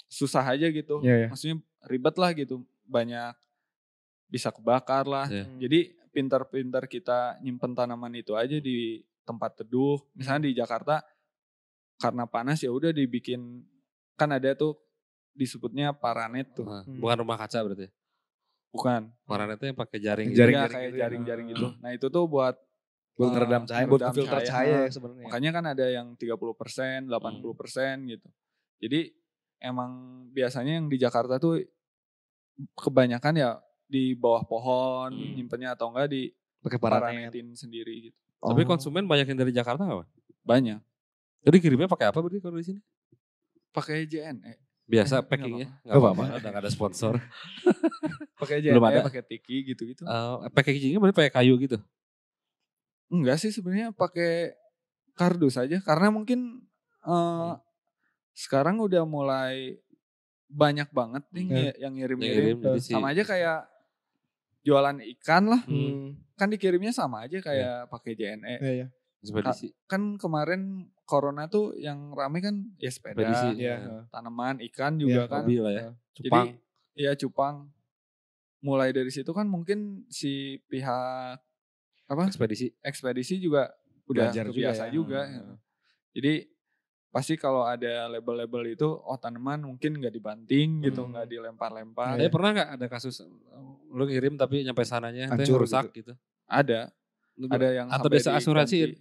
susah aja gitu. Yeah, yeah. Maksudnya ribet lah gitu. Banyak bisa kebakar lah. Yeah. Jadi pintar-pintar kita nyimpen tanaman itu aja di tempat teduh. Misalnya di Jakarta karena panas ya udah dibikin kan ada tuh disebutnya paranet tuh. hmm. Bukan rumah kaca berarti. Ya? Bukan. Paranetnya yang pakai jaring. Gitu. Iya, gitu. Jaring, jaring kayak jaring-jaring gitu. Nah, itu tuh buat buat uh, ngeredam cahaya, buat filter cahaya, cahaya sebenarnya. Makanya kan ada yang 30%, 80% hmm. gitu. Jadi emang biasanya yang di Jakarta tuh kebanyakan ya di bawah pohon, hmm. nyimpennya atau enggak di pakai paranetin sendiri gitu. Oh. Tapi konsumen banyak yang dari Jakarta apa? Banyak. Jadi kirimnya pakai apa berarti kalau di sini? Pakai JN. Eh. Biasa packingnya, nggak apa-apa, ada ada sponsor. pakai jn. Belum eh, ada. pakai tiki gitu-gitu. Uh, oh, eh, packagingnya berarti pakai kayu gitu? Enggak sih sebenarnya pakai kardus aja karena mungkin uh, sekarang udah mulai banyak banget nih hmm. yang ngirim ngirim, sama aja kayak jualan ikan lah hmm. kan dikirimnya sama aja kayak yeah. pakai JNE. Yeah, yeah. Ka kan kemarin corona tuh yang rame kan ya sepeda, Ekspedisi, iya. ya. tanaman, ikan iya, juga yeah, kan. Iya. lah ya. Cupang. Jadi ya cupang. Mulai dari situ kan mungkin si pihak apa? Ekspedisi. Ekspedisi juga udah Belajar kebiasa ya. juga. Ya. juga. Hmm. Jadi pasti kalau ada label-label itu oh tanaman mungkin nggak dibanting gitu hmm. nggak dilempar-lempar. ada ya. pernah nggak ada kasus eh, lu kirim tapi nyampe sananya Hancur, rusak gitu. gitu? Ada. Lu, ada yang atau desa asuransi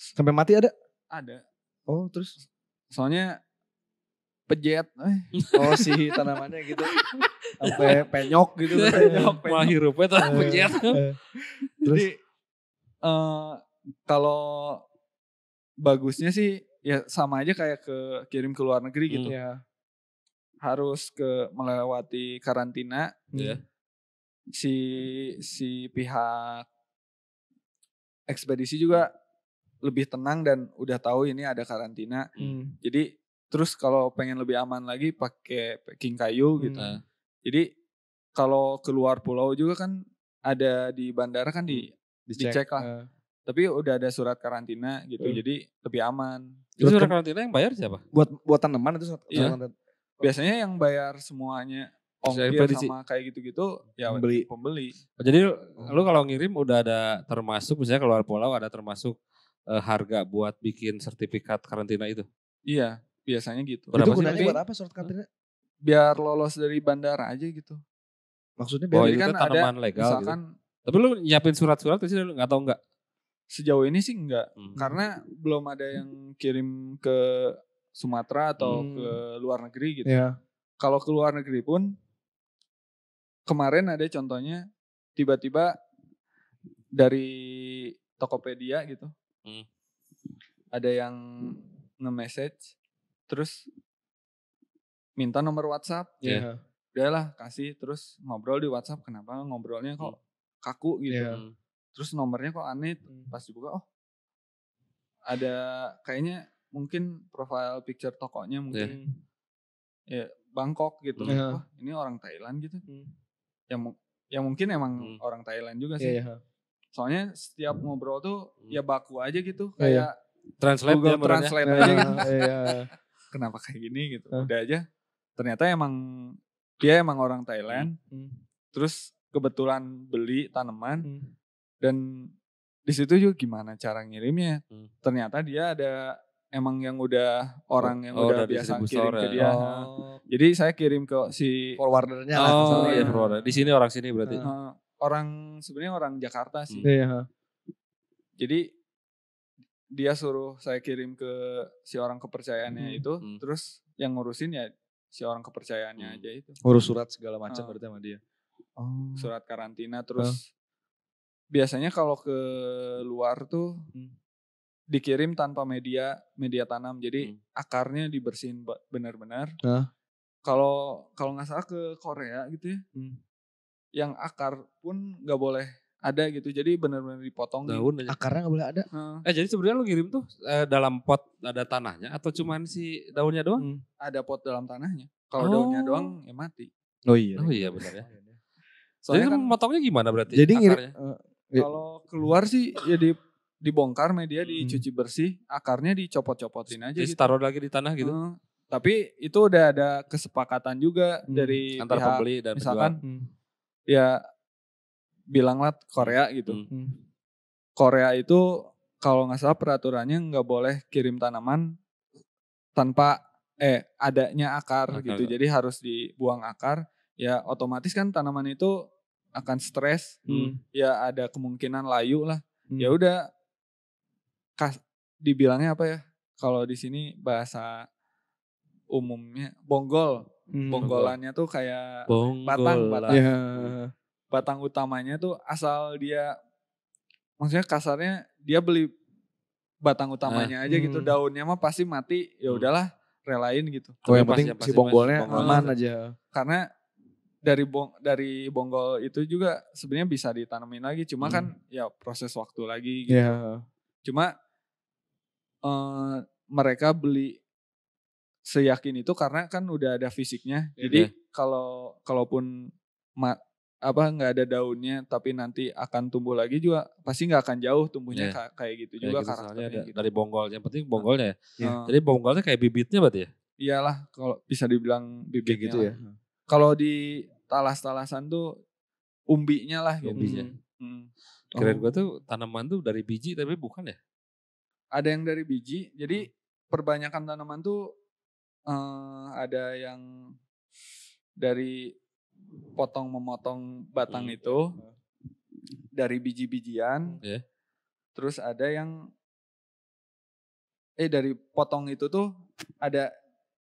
sampai mati ada? Ada. Oh terus? Soalnya pejet, eh. oh si tanamannya gitu sampai penyok gitu, penyok, penyok. malah hirupnya tuh eh, pejet. Eh. Terus? Jadi uh, kalau bagusnya sih ya sama aja kayak ke kirim ke luar negeri gitu. Hmm. Harus ke melewati karantina. Yeah. Si si pihak ekspedisi juga lebih tenang dan udah tahu ini ada karantina. Hmm. Jadi terus kalau pengen lebih aman lagi pakai packing kayu gitu. Hmm. Jadi kalau keluar pulau juga kan ada di bandara kan di hmm. dicek, dicek lah. Uh tapi udah ada surat karantina gitu hmm. jadi lebih aman itu surat kan karantina yang bayar siapa buat buat tanaman itu surat, iya. tanaman. biasanya yang bayar semuanya ongkir sama kayak gitu-gitu ya pembeli. pembeli. Oh, jadi oh. lu kalau ngirim udah ada termasuk misalnya keluar pulau ada termasuk uh, harga buat bikin sertifikat karantina itu. Iya, biasanya gitu. Berapa itu gunanya buat apa surat karantina? Biar lolos dari bandara aja gitu. Maksudnya oh, biar oh, itu kan tanaman ada, legal gitu. misalkan gitu. Tapi lu nyiapin surat-surat sih lu nggak tahu nggak? sejauh ini sih enggak hmm. karena belum ada yang kirim ke Sumatera atau hmm. ke luar negeri gitu. Yeah. Kalau ke luar negeri pun kemarin ada contohnya tiba-tiba dari Tokopedia gitu. Hmm. Ada yang nge-message terus minta nomor WhatsApp. Iya. Yeah. Udahlah kasih terus ngobrol di WhatsApp kenapa ngobrolnya kok hmm. kaku gitu. Yeah. Hmm terus nomornya kok aneh hmm. pas dibuka oh ada kayaknya mungkin profile picture tokonya mungkin yeah. ya Bangkok gitu yeah. Hmm. oh, ini orang Thailand gitu hmm. yang yang mungkin emang hmm. orang Thailand juga sih yeah, yeah. soalnya setiap ngobrol tuh hmm. ya baku aja gitu iya, kayak yeah, iya. translate Google ya, translate aja iya, gitu yeah. kenapa kayak gini gitu huh? udah aja ternyata emang dia emang orang Thailand hmm. hmm. terus kebetulan beli tanaman hmm dan di situ juga gimana cara ngirimnya hmm. ternyata dia ada emang yang udah oh, orang yang oh, udah biasa kirim ya. ke dia. Oh. Jadi saya kirim ke si forwardernya oh, lah. iya forwarder. Di sini orang sini berarti. Uh, orang sebenarnya orang Jakarta sih. Hmm. yeah. Iya, Jadi dia suruh saya kirim ke si orang kepercayaannya hmm. itu, hmm. terus yang ngurusin ya si orang kepercayaannya hmm. aja itu. Urus surat segala macam uh, berarti sama dia. Oh. Surat karantina terus biasanya kalau ke luar tuh hmm. dikirim tanpa media media tanam jadi hmm. akarnya dibersihin benar-benar kalau kalau nggak salah ke Korea gitu ya hmm. yang akar pun nggak boleh ada gitu jadi benar-benar dipotong daun aja. akarnya nggak boleh ada hmm. eh jadi sebenarnya lo kirim tuh eh, dalam pot ada tanahnya atau cuman si daunnya doang hmm. ada pot dalam tanahnya kalau oh. daunnya doang oh. ya mati oh iya oh iya, iya, iya benar ya iya, soalnya jadi kan motongnya gimana berarti jadi ngirim eh, Iya. Kalau keluar sih ya di dibongkar media hmm. dicuci bersih, akarnya dicopot-copotin aja. Jadi gitu. lagi di tanah gitu. Hmm, tapi itu udah ada kesepakatan juga hmm. dari antar pihak, pembeli dan misalkan Hmm. ya bilanglah Korea gitu. Hmm. hmm. Korea itu kalau nggak salah peraturannya nggak boleh kirim tanaman tanpa eh adanya akar, akar gitu. Jadi harus dibuang akar. Ya otomatis kan tanaman itu akan stres, hmm. ya ada kemungkinan layu lah. Hmm. Ya udah kas dibilangnya apa ya? Kalau di sini bahasa umumnya bonggol. Hmm. Bonggolannya tuh kayak bonggol batang, batang. Iya. yeah. Batang utamanya tuh asal dia maksudnya kasarnya dia beli batang utamanya nah, aja gitu. hmm. gitu daunnya mah pasti mati ya hmm. udahlah relain gitu. Oh, yang penting si bonggolnya aman aja. Karena dari bong dari bonggol itu juga sebenarnya bisa ditanamin lagi cuma kan hmm. kan ya proses waktu lagi gitu. Yeah. Cuma uh, mereka beli seyakin itu karena kan udah ada fisiknya. Yeah. Jadi iya. kalau kalaupun ma, apa nggak ada daunnya tapi nanti akan tumbuh lagi juga pasti nggak akan jauh tumbuhnya yeah. kayak gitu yeah, juga gitu, karakternya gitu. dari bonggolnya yang penting bonggolnya yeah. Ya. Iya. jadi bonggolnya kayak bibitnya berarti ya iyalah kalau bisa dibilang bibit gitu ya kalau di talas-talasan tuh umbinya lah gitu. Umbinya. Hmm. hmm. Oh. Keren banget tuh tanaman tuh dari biji tapi bukan ya? Ada yang dari biji. Jadi hmm. perbanyakan tanaman tuh uh, ada yang dari potong memotong batang hmm. itu dari biji-bijian. Yeah. Terus ada yang eh dari potong itu tuh ada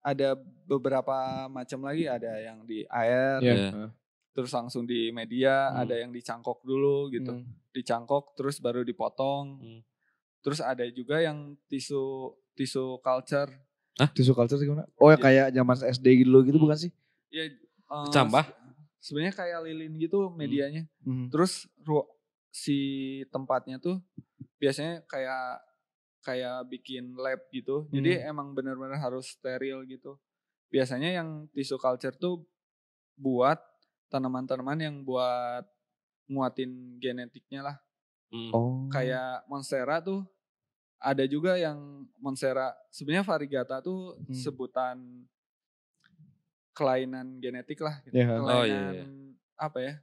ada beberapa macam lagi ada yang di air yeah. Iya. terus langsung di media hmm. ada yang dicangkok dulu gitu hmm. dicangkok terus baru dipotong hmm. terus ada juga yang tisu tisu culture Hah? tisu culture gimana oh ya kayak zaman SD dulu gitu, gitu hmm. bukan sih ya uh, eh, cambah sebenarnya kayak lilin gitu hmm. medianya hmm. Hmm. terus si tempatnya tuh biasanya kayak kayak bikin lab gitu. Hmm. Jadi emang bener-bener harus steril gitu. Biasanya yang tisu culture tuh buat tanaman-tanaman yang buat nguatin genetiknya lah. Hmm. Oh. Kayak monstera tuh ada juga yang monstera. Sebenarnya varigata tuh hmm. sebutan kelainan genetik lah. Gitu. Yeah. Kelainan oh, iya, yeah. apa ya?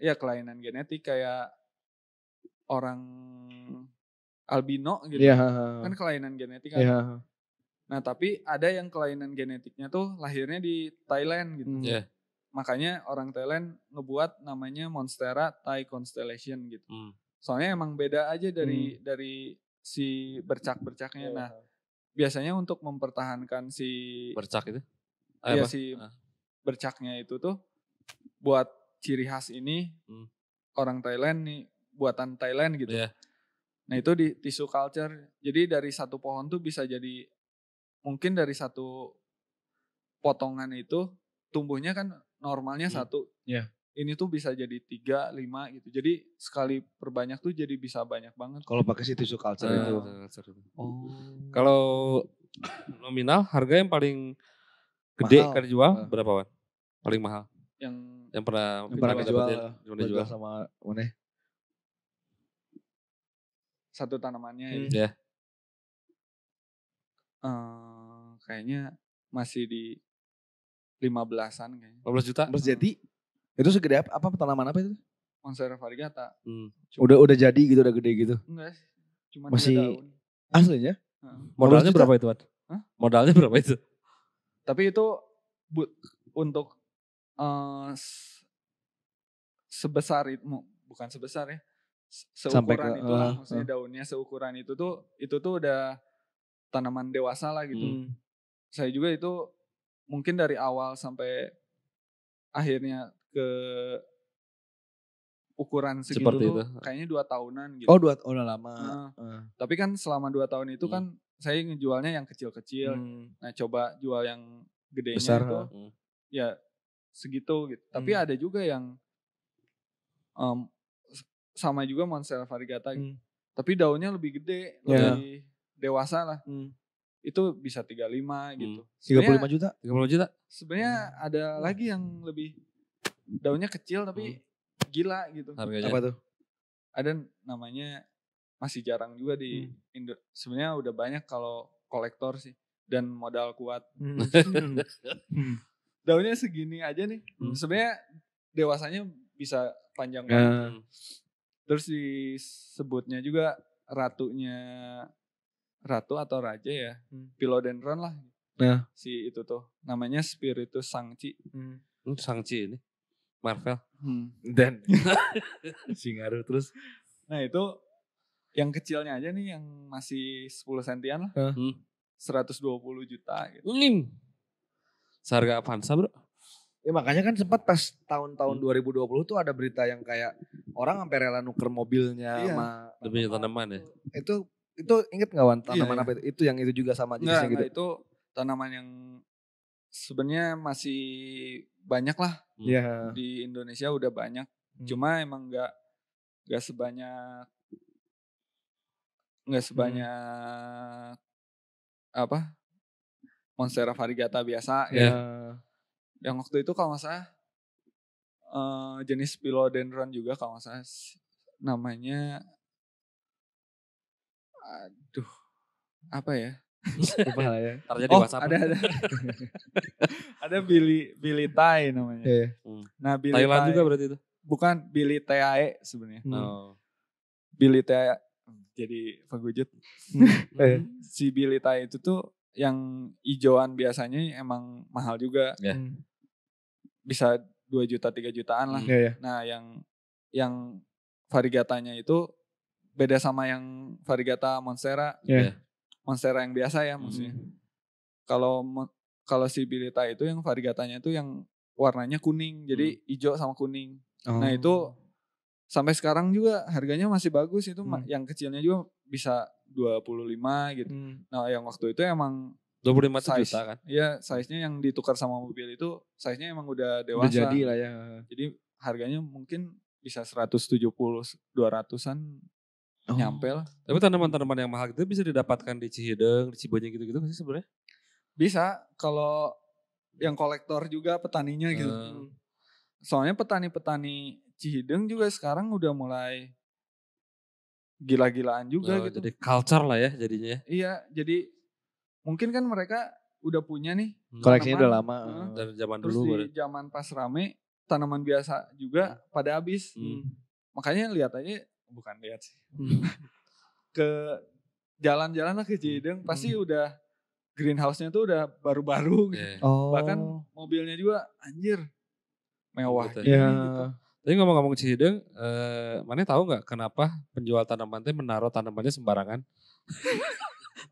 Ya kelainan genetik kayak orang albino gitu. Yeah. Ya, kan kelainan genetik kan. Yeah. Nah, tapi ada yang kelainan genetiknya tuh lahirnya di Thailand gitu. Hmm. Yeah. Makanya orang Thailand ngebuat namanya Monstera Thai Constellation gitu. Mm. Soalnya emang beda aja dari mm. dari si bercak-bercaknya. Iya, nah, biasanya untuk mempertahankan si bercak itu. Eh, iya si ah. bercaknya itu tuh buat ciri khas ini mm. orang Thailand nih buatan Thailand gitu. Yeah Nah itu di tisu culture. Jadi dari satu pohon tuh bisa jadi mungkin dari satu potongan itu tumbuhnya kan normalnya hmm. satu. Yeah. Ini tuh bisa jadi tiga, lima gitu. Jadi sekali perbanyak tuh jadi bisa banyak banget. Kalau pakai si tisu culture uh, itu. Oh. Kalau nominal harga yang paling gede mahal. kan dijual berapa Wan? Paling mahal? Yang yang pernah yang pernah dijual, dijual, dijual sama Wan satu tanamannya hmm. ya. Yeah. Uh, kayaknya masih di 15-an kayaknya. 15 juta? Terus jadi? Itu segede apa, apa tanaman apa itu? Monstera variegata. Hmm. udah udah jadi gitu, udah gede gitu. Enggak sih. Cuma masih daun. Aslinya? Uh. Modalnya berapa itu, Wat? Huh? Modalnya berapa itu? Tapi itu bu, untuk uh, sebesar itu bukan sebesar ya seukuran Sampai ke, itulah, uh, maksudnya uh. daunnya seukuran itu tuh itu tuh udah tanaman dewasa lah gitu. Hmm. Saya juga itu mungkin dari awal sampai akhirnya ke ukuran segitu Seperti itu. kayaknya dua tahunan gitu. Oh dua oh lama. Nah, uh. Tapi kan selama dua tahun itu hmm. kan saya ngejualnya yang kecil-kecil. Hmm. Nah coba jual yang gede Besar, itu hmm. ya segitu gitu. Tapi hmm. ada juga yang um, sama juga Monstera variegata. Hmm. Tapi daunnya lebih gede, yeah. lebih dewasa lah. Hmm. Itu bisa 35 hmm. gitu. puluh 35 juta? puluh juta. Sebenarnya hmm. ada lagi yang lebih daunnya kecil tapi hmm. gila gitu. Harganya. Apa tuh? Ada namanya masih jarang juga di hmm. Indo. Sebenarnya udah banyak kalau kolektor sih dan modal kuat. Hmm. daunnya segini aja nih. Hmm. Sebenarnya dewasanya bisa panjang ya. banget. Hmm. Terus disebutnya juga ratunya ratu atau raja ya, hmm. Philodendron lah. Nah. Si itu tuh namanya Spiritus Sangci. Hmm. hmm Sangci ini Marvel. Hmm. Dan Singaru terus. Nah, itu yang kecilnya aja nih yang masih 10 sentian lah. Hmm. 120 juta gitu. Hmm. Seharga Avanza, Bro. Ya makanya kan sempat pas tahun-tahun 2020 hmm. tuh ada berita yang kayak orang sampai rela nuker mobilnya iya. sama demi tanaman ya. Itu itu inget nggak Wan iya, tanaman iya, apa itu? Itu yang itu juga sama jenisnya gitu. Nah, itu tanaman yang sebenarnya masih banyak lah. Hmm. Iya. Di Indonesia udah banyak. Hmm. Cuma emang nggak nggak sebanyak nggak hmm. sebanyak hmm. apa? Monstera variegata biasa yeah. ya yang waktu itu kalau nggak salah uh, jenis philodendron juga kalau nggak namanya aduh apa ya lupa lah ya oh, di ada ada ada Billy Billy Tai namanya yeah. Iya. hmm. nah Billy Thailand Tai juga berarti itu bukan Billy Tae sebenarnya hmm. oh. Billy Tae hmm, jadi pengujut hmm. iya. si Billy Tai itu tuh yang ijoan biasanya emang mahal juga yeah. hmm bisa 2 juta 3 jutaan lah. Yeah, yeah. Nah, yang yang varigatanya itu beda sama yang varigata monstera. Yeah. Iya. Monstera yang biasa ya hmm. maksudnya. Kalau kalau si Bilita itu yang varigatanya itu yang warnanya kuning. Jadi hmm. hijau sama kuning. Oh. Nah, itu oh. sampai sekarang juga harganya masih bagus itu hmm. yang kecilnya juga bisa 25 gitu. Hmm. Nah, yang waktu itu emang 25 size. juta kan? Iya, size-nya yang ditukar sama mobil itu size-nya emang udah dewasa. Udah jadi lah ya. Jadi harganya mungkin bisa 170 200-an oh. nyampe lah. Tapi tanaman-tanaman yang mahal itu bisa didapatkan di Cihideng, di Cibanyak gitu-gitu sih sebenarnya? Bisa kalau yang kolektor juga petaninya gitu. Hmm. Soalnya petani-petani Cihideng juga sekarang udah mulai gila-gilaan juga oh, gitu. Jadi culture lah ya jadinya. Iya, jadi mungkin kan mereka udah punya nih hmm. koleksinya udah lama uh, dari zaman terus dulu di zaman pas rame tanaman biasa juga hmm. pada habis hmm. makanya lihat aja bukan lihat sih hmm. ke jalan-jalan lah ke Cideng hmm. pasti udah greenhouse-nya tuh udah baru-baru yeah. gitu. oh. bahkan mobilnya juga anjir mewah iya. gitu. Ya. tapi ngomong-ngomong Cihideng, eh, mana tahu nggak kenapa penjual tanaman teh menaruh tanamannya sembarangan?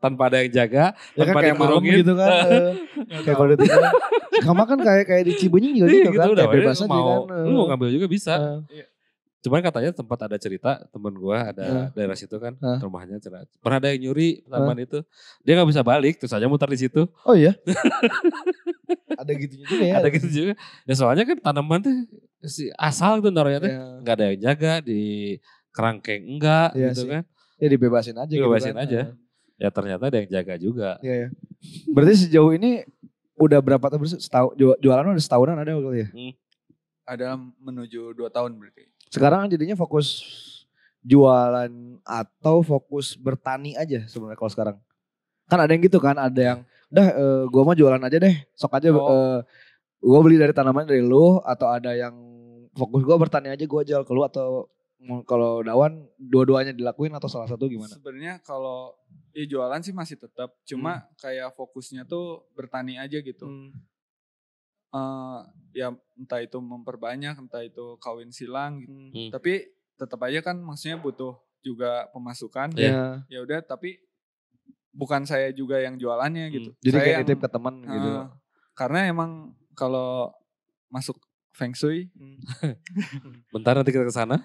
tanpa ada yang jaga, ya kan, tanpa kan, kayak gitu kan. Eh, kayak kalau itu Kamu kan kayak kayak di Cibenying juga iya, gitu, gitu kan. Udah, bebas aja mau, kan. Eh. mau ngambil juga bisa. Uh. Cuman katanya tempat ada cerita temen gua ada uh. daerah situ kan uh. rumahnya cerah Pernah ada yang nyuri taman uh. itu. Dia nggak bisa balik terus aja muter di situ. Oh iya. ada gitu juga ya. Ada gitu juga. Ya soalnya kan tanaman tuh si asal gitu naruhnya tuh. Yeah. Gak ada yang jaga di kerangkeng enggak yeah, gitu sih. kan. Ya dibebasin aja gitu dibebasin gitu kan. aja ya ternyata ada yang jaga juga. Iya, ya. Berarti sejauh ini udah berapa tahun setahun jualan udah setahunan ada kali ya? Hmm. Ada menuju dua tahun berarti. Sekarang jadinya fokus jualan atau fokus bertani aja sebenarnya kalau sekarang. Kan ada yang gitu kan, ada yang udah e, eh, gua mau jualan aja deh, sok aja oh. e, gua beli dari tanaman dari lu atau ada yang fokus gua bertani aja gua jual ke lu atau kalau Dawan dua-duanya dilakuin atau salah satu gimana? Sebenarnya kalau ya jualan sih masih tetap, cuma hmm. kayak fokusnya tuh bertani aja gitu. Hmm. Uh, ya entah itu memperbanyak, entah itu kawin silang gitu. Hmm. hmm. Tapi tetap aja kan maksudnya butuh juga pemasukan. Yeah. Iya. Ya udah tapi bukan saya juga yang jualannya gitu. Hmm. Jadi saya kayak yang, ke teman uh, gitu. Eh, karena emang kalau masuk feng shui. Hmm. Bentar nanti kita ke sana.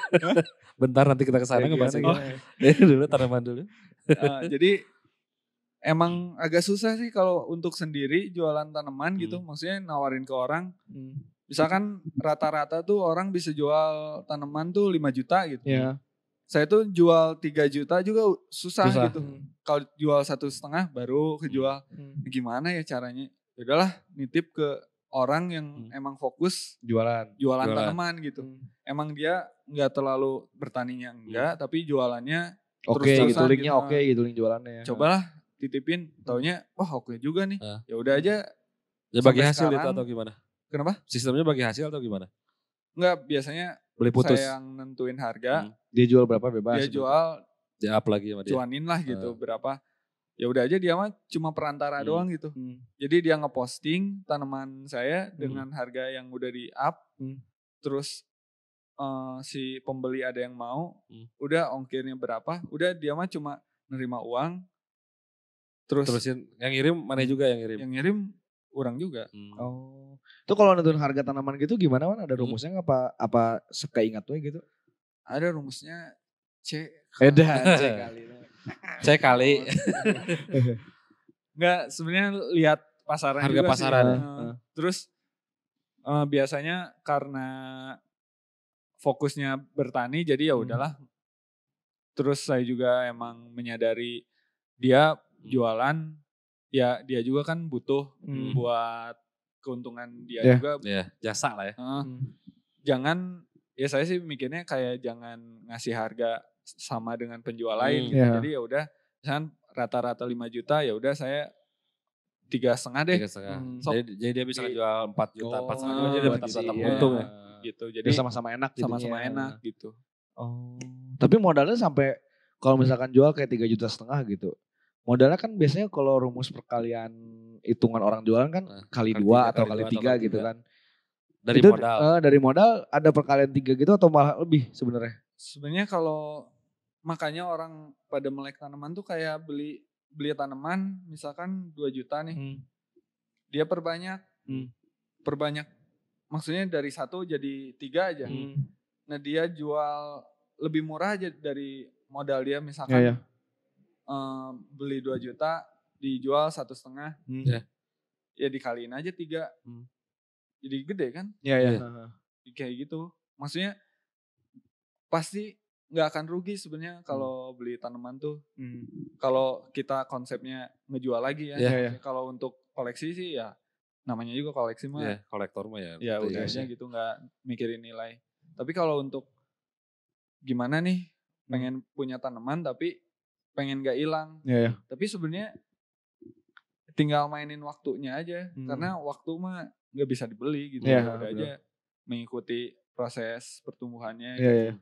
Bentar nanti kita ke sana ke bahasa ya? iya, dulu tanaman dulu. uh, jadi emang agak susah sih kalau untuk sendiri jualan tanaman hmm. gitu, maksudnya nawarin ke orang. Hmm. Misalkan rata-rata tuh orang bisa jual tanaman tuh 5 juta gitu. Yeah. Saya tuh jual 3 juta juga susah, susah. gitu. Hmm. Kalau jual satu setengah baru kejual. Hmm. Gimana ya caranya? Ya udahlah nitip ke orang yang hmm. emang fokus jualan jualan, jualan. tanaman gitu. Hmm. Emang dia nggak terlalu bertaninya enggak, hmm. tapi jualannya oke okay, gitu linknya gitu. oke okay, gitu link jualannya. Ya. Cobalah titipin, taunya wah oh, oke okay juga nih. Nah. Ya udah aja. Ya bagi hasil sekarang, itu atau gimana? Kenapa? Sistemnya bagi hasil atau gimana? Enggak, biasanya beli putus. Saya yang nentuin harga. Hmm. Dia jual berapa bebas. Dia gitu. jual. ya up lagi sama dia. Cuanin lah gitu hmm. berapa ya udah aja dia mah cuma perantara hmm. doang gitu. Hmm. Jadi dia ngeposting tanaman saya hmm. dengan harga yang udah di up, hmm. terus uh, si pembeli ada yang mau, hmm. udah ongkirnya berapa, udah dia mah cuma nerima uang. Terus terusin yang ngirim mana hmm. juga yang ngirim? Yang ngirim orang juga. Hmm. Oh. Itu kalau nentuin harga tanaman gitu gimana kan Ada hmm. rumusnya hmm. apa apa sekeingatnya gitu? Ada rumusnya C. Eda C kali. saya kali nggak sebenarnya lihat pasaran harga juga pasaran sih. Uh, terus uh, biasanya karena fokusnya bertani jadi ya hmm. udahlah hmm. terus saya juga emang menyadari dia hmm. jualan ya dia juga kan butuh hmm. buat keuntungan dia yeah. juga yeah. jasa lah ya uh, hmm. jangan ya saya sih mikirnya kayak jangan ngasih harga sama dengan penjual lain hmm, gitu. Yeah. Jadi ya udah misalkan rata-rata 5 juta ya udah saya tiga setengah deh. Tiga setengah. Hmm. So, jadi, jadi dia bisa di, jual 4 juta, empat setengah oh, juta jadi dapat tetap iya. untung ya. Gitu. Jadi sama-sama enak. Sama-sama enak gitu. Oh. Tapi modalnya sampai kalau misalkan jual kayak tiga juta setengah gitu. Modalnya kan biasanya kalau rumus perkalian hitungan orang jualan kan nah, kali, kali dua tiga, atau kali, kali tiga, gitu tiga gitu kan. Dari itu, modal. Uh, dari modal ada perkalian tiga gitu atau malah lebih sebenarnya? Sebenarnya kalau makanya orang pada melek tanaman tuh kayak beli beli tanaman misalkan 2 juta nih. Hmm. Dia perbanyak. Hmm. Perbanyak. Maksudnya dari satu jadi tiga aja. Hmm. Nah, dia jual lebih murah aja dari modal dia misalkan. Ya, ya. beli 2 juta dijual satu setengah hmm. ya. ya dikaliin aja tiga hmm. jadi gede kan ya ya kayak gitu maksudnya pasti nggak akan rugi sebenarnya hmm. kalau hmm. beli tanaman tuh hmm. kalau kita konsepnya ngejual lagi ya yeah, yeah. kalau untuk koleksi sih ya namanya juga koleksi mah yeah, kolektor mah ya ya iya, udahnya gitu nggak mikirin nilai tapi kalau untuk gimana nih hmm. pengen punya tanaman tapi pengen gak hilang yeah, yeah. tapi sebenarnya tinggal mainin waktunya aja hmm. karena waktu mah nggak bisa dibeli gitu yeah, udah aja mengikuti proses pertumbuhannya yeah, gitu. yeah.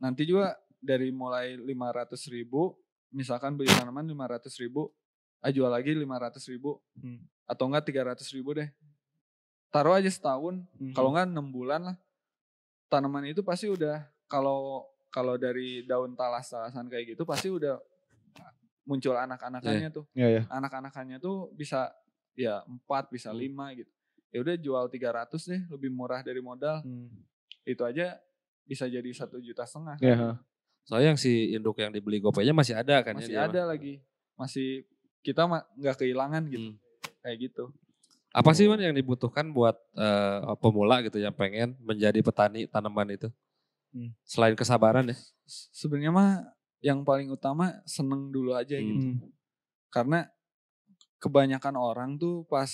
Nanti juga dari mulai 500 ribu, misalkan beli tanaman 500 ribu, ah jual lagi 500 ribu, hmm. atau enggak 300 ribu deh. Taruh aja setahun, hmm. kalau enggak 6 bulan lah. Tanaman itu pasti udah, kalau kalau dari daun talas-talasan kayak gitu pasti udah ah, muncul anak-anakannya yeah. tuh. Yeah, yeah. Anak-anakannya tuh bisa ya 4, bisa 5 hmm. gitu. Ya udah jual 300 deh, lebih murah dari modal. Hmm. Itu aja bisa jadi satu juta setengah. Kan? Soalnya yang si induk yang dibeli gopaynya masih ada kan? Ya masih ya, ada mah. lagi, masih kita nggak kehilangan gitu, hmm. kayak gitu. Apa sih man yang dibutuhkan buat uh, pemula gitu yang pengen menjadi petani tanaman itu? Hmm. Selain kesabaran ya? Sebenarnya mah yang paling utama seneng dulu aja hmm. gitu. Karena kebanyakan orang tuh pas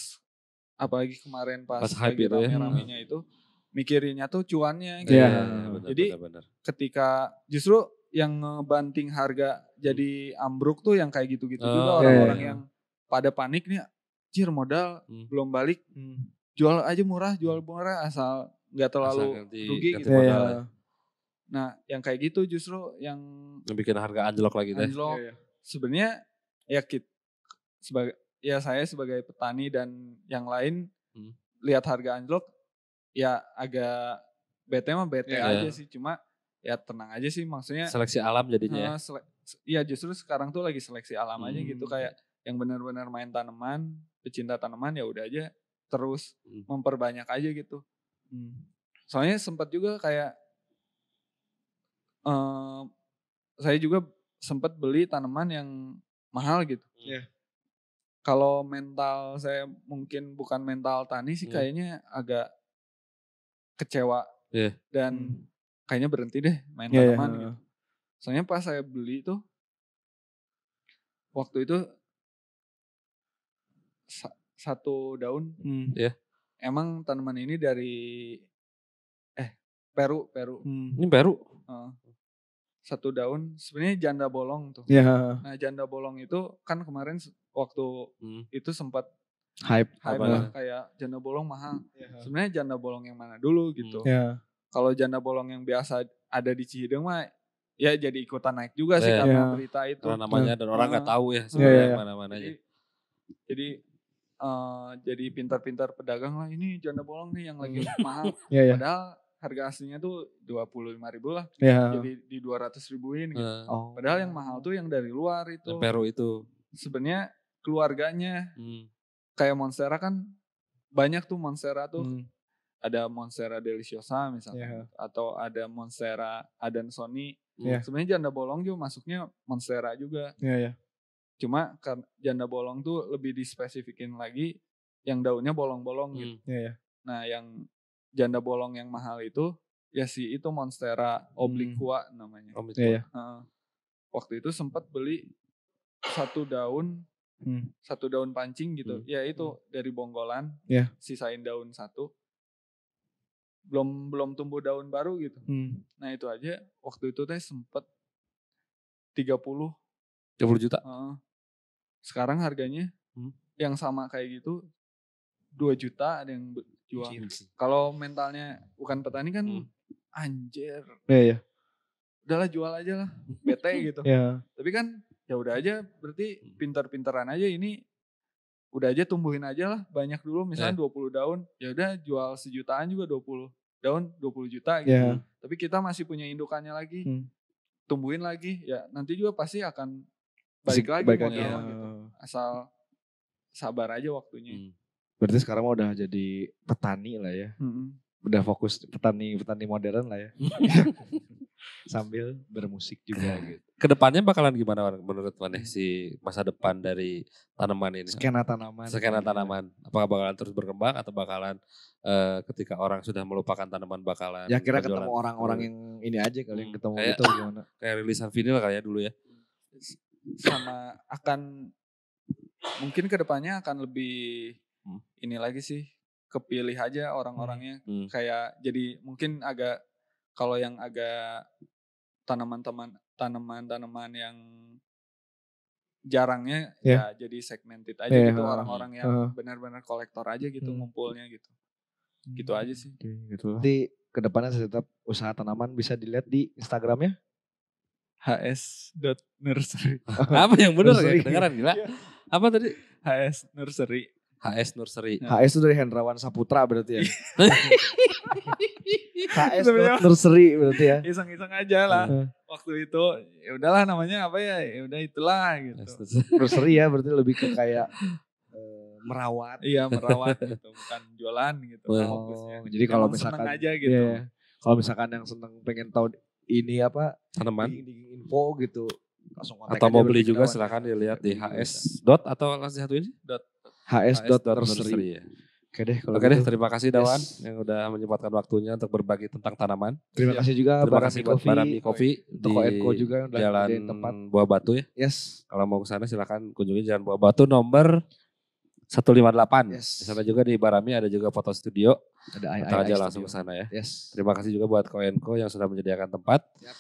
apalagi kemarin pas, pas ya. rame-ramenya ya. ramenya itu mikirinnya tuh cuannya gitu. Yeah. Ya, bener, jadi bener, bener. ketika justru yang ngebanting harga jadi ambruk tuh yang kayak gitu-gitu oh, juga iya, orang-orang yeah. Iya. yang pada panik nih, jir modal hmm. belum balik, hmm. jual aja murah, hmm. jual murah asal nggak terlalu asal rugi gitu. Modal. Yeah. Ya. Nah, yang kayak gitu justru yang bikin harga anjlok lagi deh. Anjlok. Yeah, yeah. Sebenarnya ya kita sebagai ya saya sebagai petani dan yang lain hmm. lihat harga anjlok ya agak bete mah bete yeah. aja sih cuma ya tenang aja sih maksudnya seleksi alam jadinya uh, sele ya justru sekarang tuh lagi seleksi alam hmm. aja gitu hmm. kayak yang benar-benar main tanaman pecinta tanaman ya udah aja terus hmm. memperbanyak aja gitu hmm. soalnya sempat juga kayak uh, saya juga sempat beli tanaman yang mahal gitu hmm. yeah. kalau mental saya mungkin bukan mental tani sih hmm. kayaknya agak kecewa yeah. dan kayaknya berhenti deh main yeah, iya. tanaman yeah. gitu. Soalnya pas saya beli tuh waktu itu sa satu daun hmm. yeah. emang tanaman ini dari eh Peru Peru hmm. ini Peru uh, satu daun sebenarnya janda bolong tuh yeah. nah janda bolong itu kan kemarin waktu hmm. itu sempat hype, hype apa? kayak janda bolong mahal. Yeah. Sebenarnya janda bolong yang mana dulu gitu. Yeah. Kalau janda bolong yang biasa ada di Cihideng mah ya jadi ikutan naik juga sih yeah. karena yeah. berita itu. Karena namanya iya. dan orang nggak tahu ya iya, sebenarnya yeah, iya. yeah. mana-mana jadi, jadi uh, jadi pintar-pintar pedagang lah ini janda bolong nih yang lagi hmm. mahal. yeah, yeah. Padahal harga aslinya tuh dua puluh lima ribu lah. Yeah. Jadi di dua ratus ribuin. Gitu. Uh. Oh. Padahal yang mahal tuh yang dari luar itu. Yang Peru itu. Sebenarnya keluarganya. Hmm kayak Monstera kan banyak tuh Monstera tuh hmm. ada Monstera Deliciosa misalnya yeah. atau ada Monstera Adan Sony. Yeah. Sebenarnya janda bolong juga masuknya Monstera juga. Yeah, yeah. Cuma kan janda bolong tuh lebih dispesifikin lagi yang daunnya bolong-bolong hmm. gitu. Yeah, yeah. Nah, yang janda bolong yang mahal itu ya si itu Monstera hmm. obliqua hmm. namanya. Obliqua. Yeah, yeah. Nah, iya. waktu itu sempat beli satu daun hmm. satu daun pancing gitu hmm. ya itu hmm. dari bonggolan yeah. sisain daun satu belum belum tumbuh daun baru gitu hmm. nah itu aja waktu itu teh sempet 30 30 juta uh, sekarang harganya hmm. yang sama kayak gitu dua juta ada yang jual kalau mentalnya bukan petani kan hmm. anjir yeah, yeah. udahlah jual aja lah hmm. bete gitu yeah. tapi kan ya udah aja berarti hmm. pintar-pintaran aja ini udah aja tumbuhin aja lah banyak dulu misalnya yeah. 20 daun ya udah jual sejutaan juga 20 daun 20 juta gitu. Yeah. Tapi kita masih punya indukannya lagi. Hmm. Tumbuhin lagi ya nanti juga pasti akan balik lagi Baik modal ya. gitu. Asal sabar aja waktunya. Hmm. Berarti sekarang mau udah jadi petani lah ya. Hmm. Udah fokus petani petani modern lah ya. sambil bermusik juga gitu. Kedepannya bakalan gimana menurut Maneh si masa depan dari tanaman ini? Skena tanaman. Skena tanaman. Apakah bakalan terus berkembang atau bakalan uh, ketika orang sudah melupakan tanaman bakalan? Ya kira ketemu orang-orang yang ini aja kali yang hmm, ketemu kayak, itu gimana? Kayak rilisan vinyl kali ya dulu ya. Sama akan mungkin kedepannya akan lebih hmm. ini lagi sih kepilih aja orang-orangnya hmm. kayak jadi mungkin agak kalau yang agak tanaman-tanaman tanaman-tanaman yang jarangnya yeah. ya jadi segmented aja yeah, gitu orang orang-orang yang uh, benar-benar kolektor aja gitu uh, ngumpulnya gitu gitu aja hmm, sih okay, gitu di kedepannya tetap usaha tanaman bisa dilihat di Instagramnya hs nursery apa yang benar ya kedengaran gila iya. apa tadi hs nursery HS Nursery. HS itu dari Hendrawan Saputra berarti ya. HS Nursery berarti ya. Iseng-iseng aja lah. Waktu itu ya udahlah namanya apa ya? Ya udah itulah gitu. Nursery ya berarti lebih ke kayak eh, merawat. Iya, merawat gitu, bukan jualan gitu. Oh, fokusnya. Jadi kalau misalkan aja iya, gitu. Iya. Kalau misalkan yang seneng pengen tahu ini apa tanaman di, di info gitu langsung atau mau beli juga ya. silakan dilihat di hs dot atau langsung satu ini dot hs.nursery. Ya. Oke deh, kalau Oke deh, gitu. terima kasih Dawan yes. yang udah menyempatkan waktunya untuk berbagi tentang tanaman. Terima iya. kasih juga terima kasih buat Barami Coffee di Enko juga yang Jalan tempat Buah Batu ya. Yes. Kalau mau ke sana silakan kunjungi Jalan Buah Batu nomor 158. Yes. Di sana juga di Barami ada juga foto studio. Ada AI, aja AI langsung ke sana ya. Yes. Terima kasih juga buat Koenko yang sudah menyediakan tempat. Yep.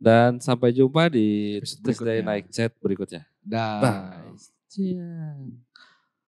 Dan sampai jumpa di Tuesday Night Chat berikutnya. Da Bye. Bye.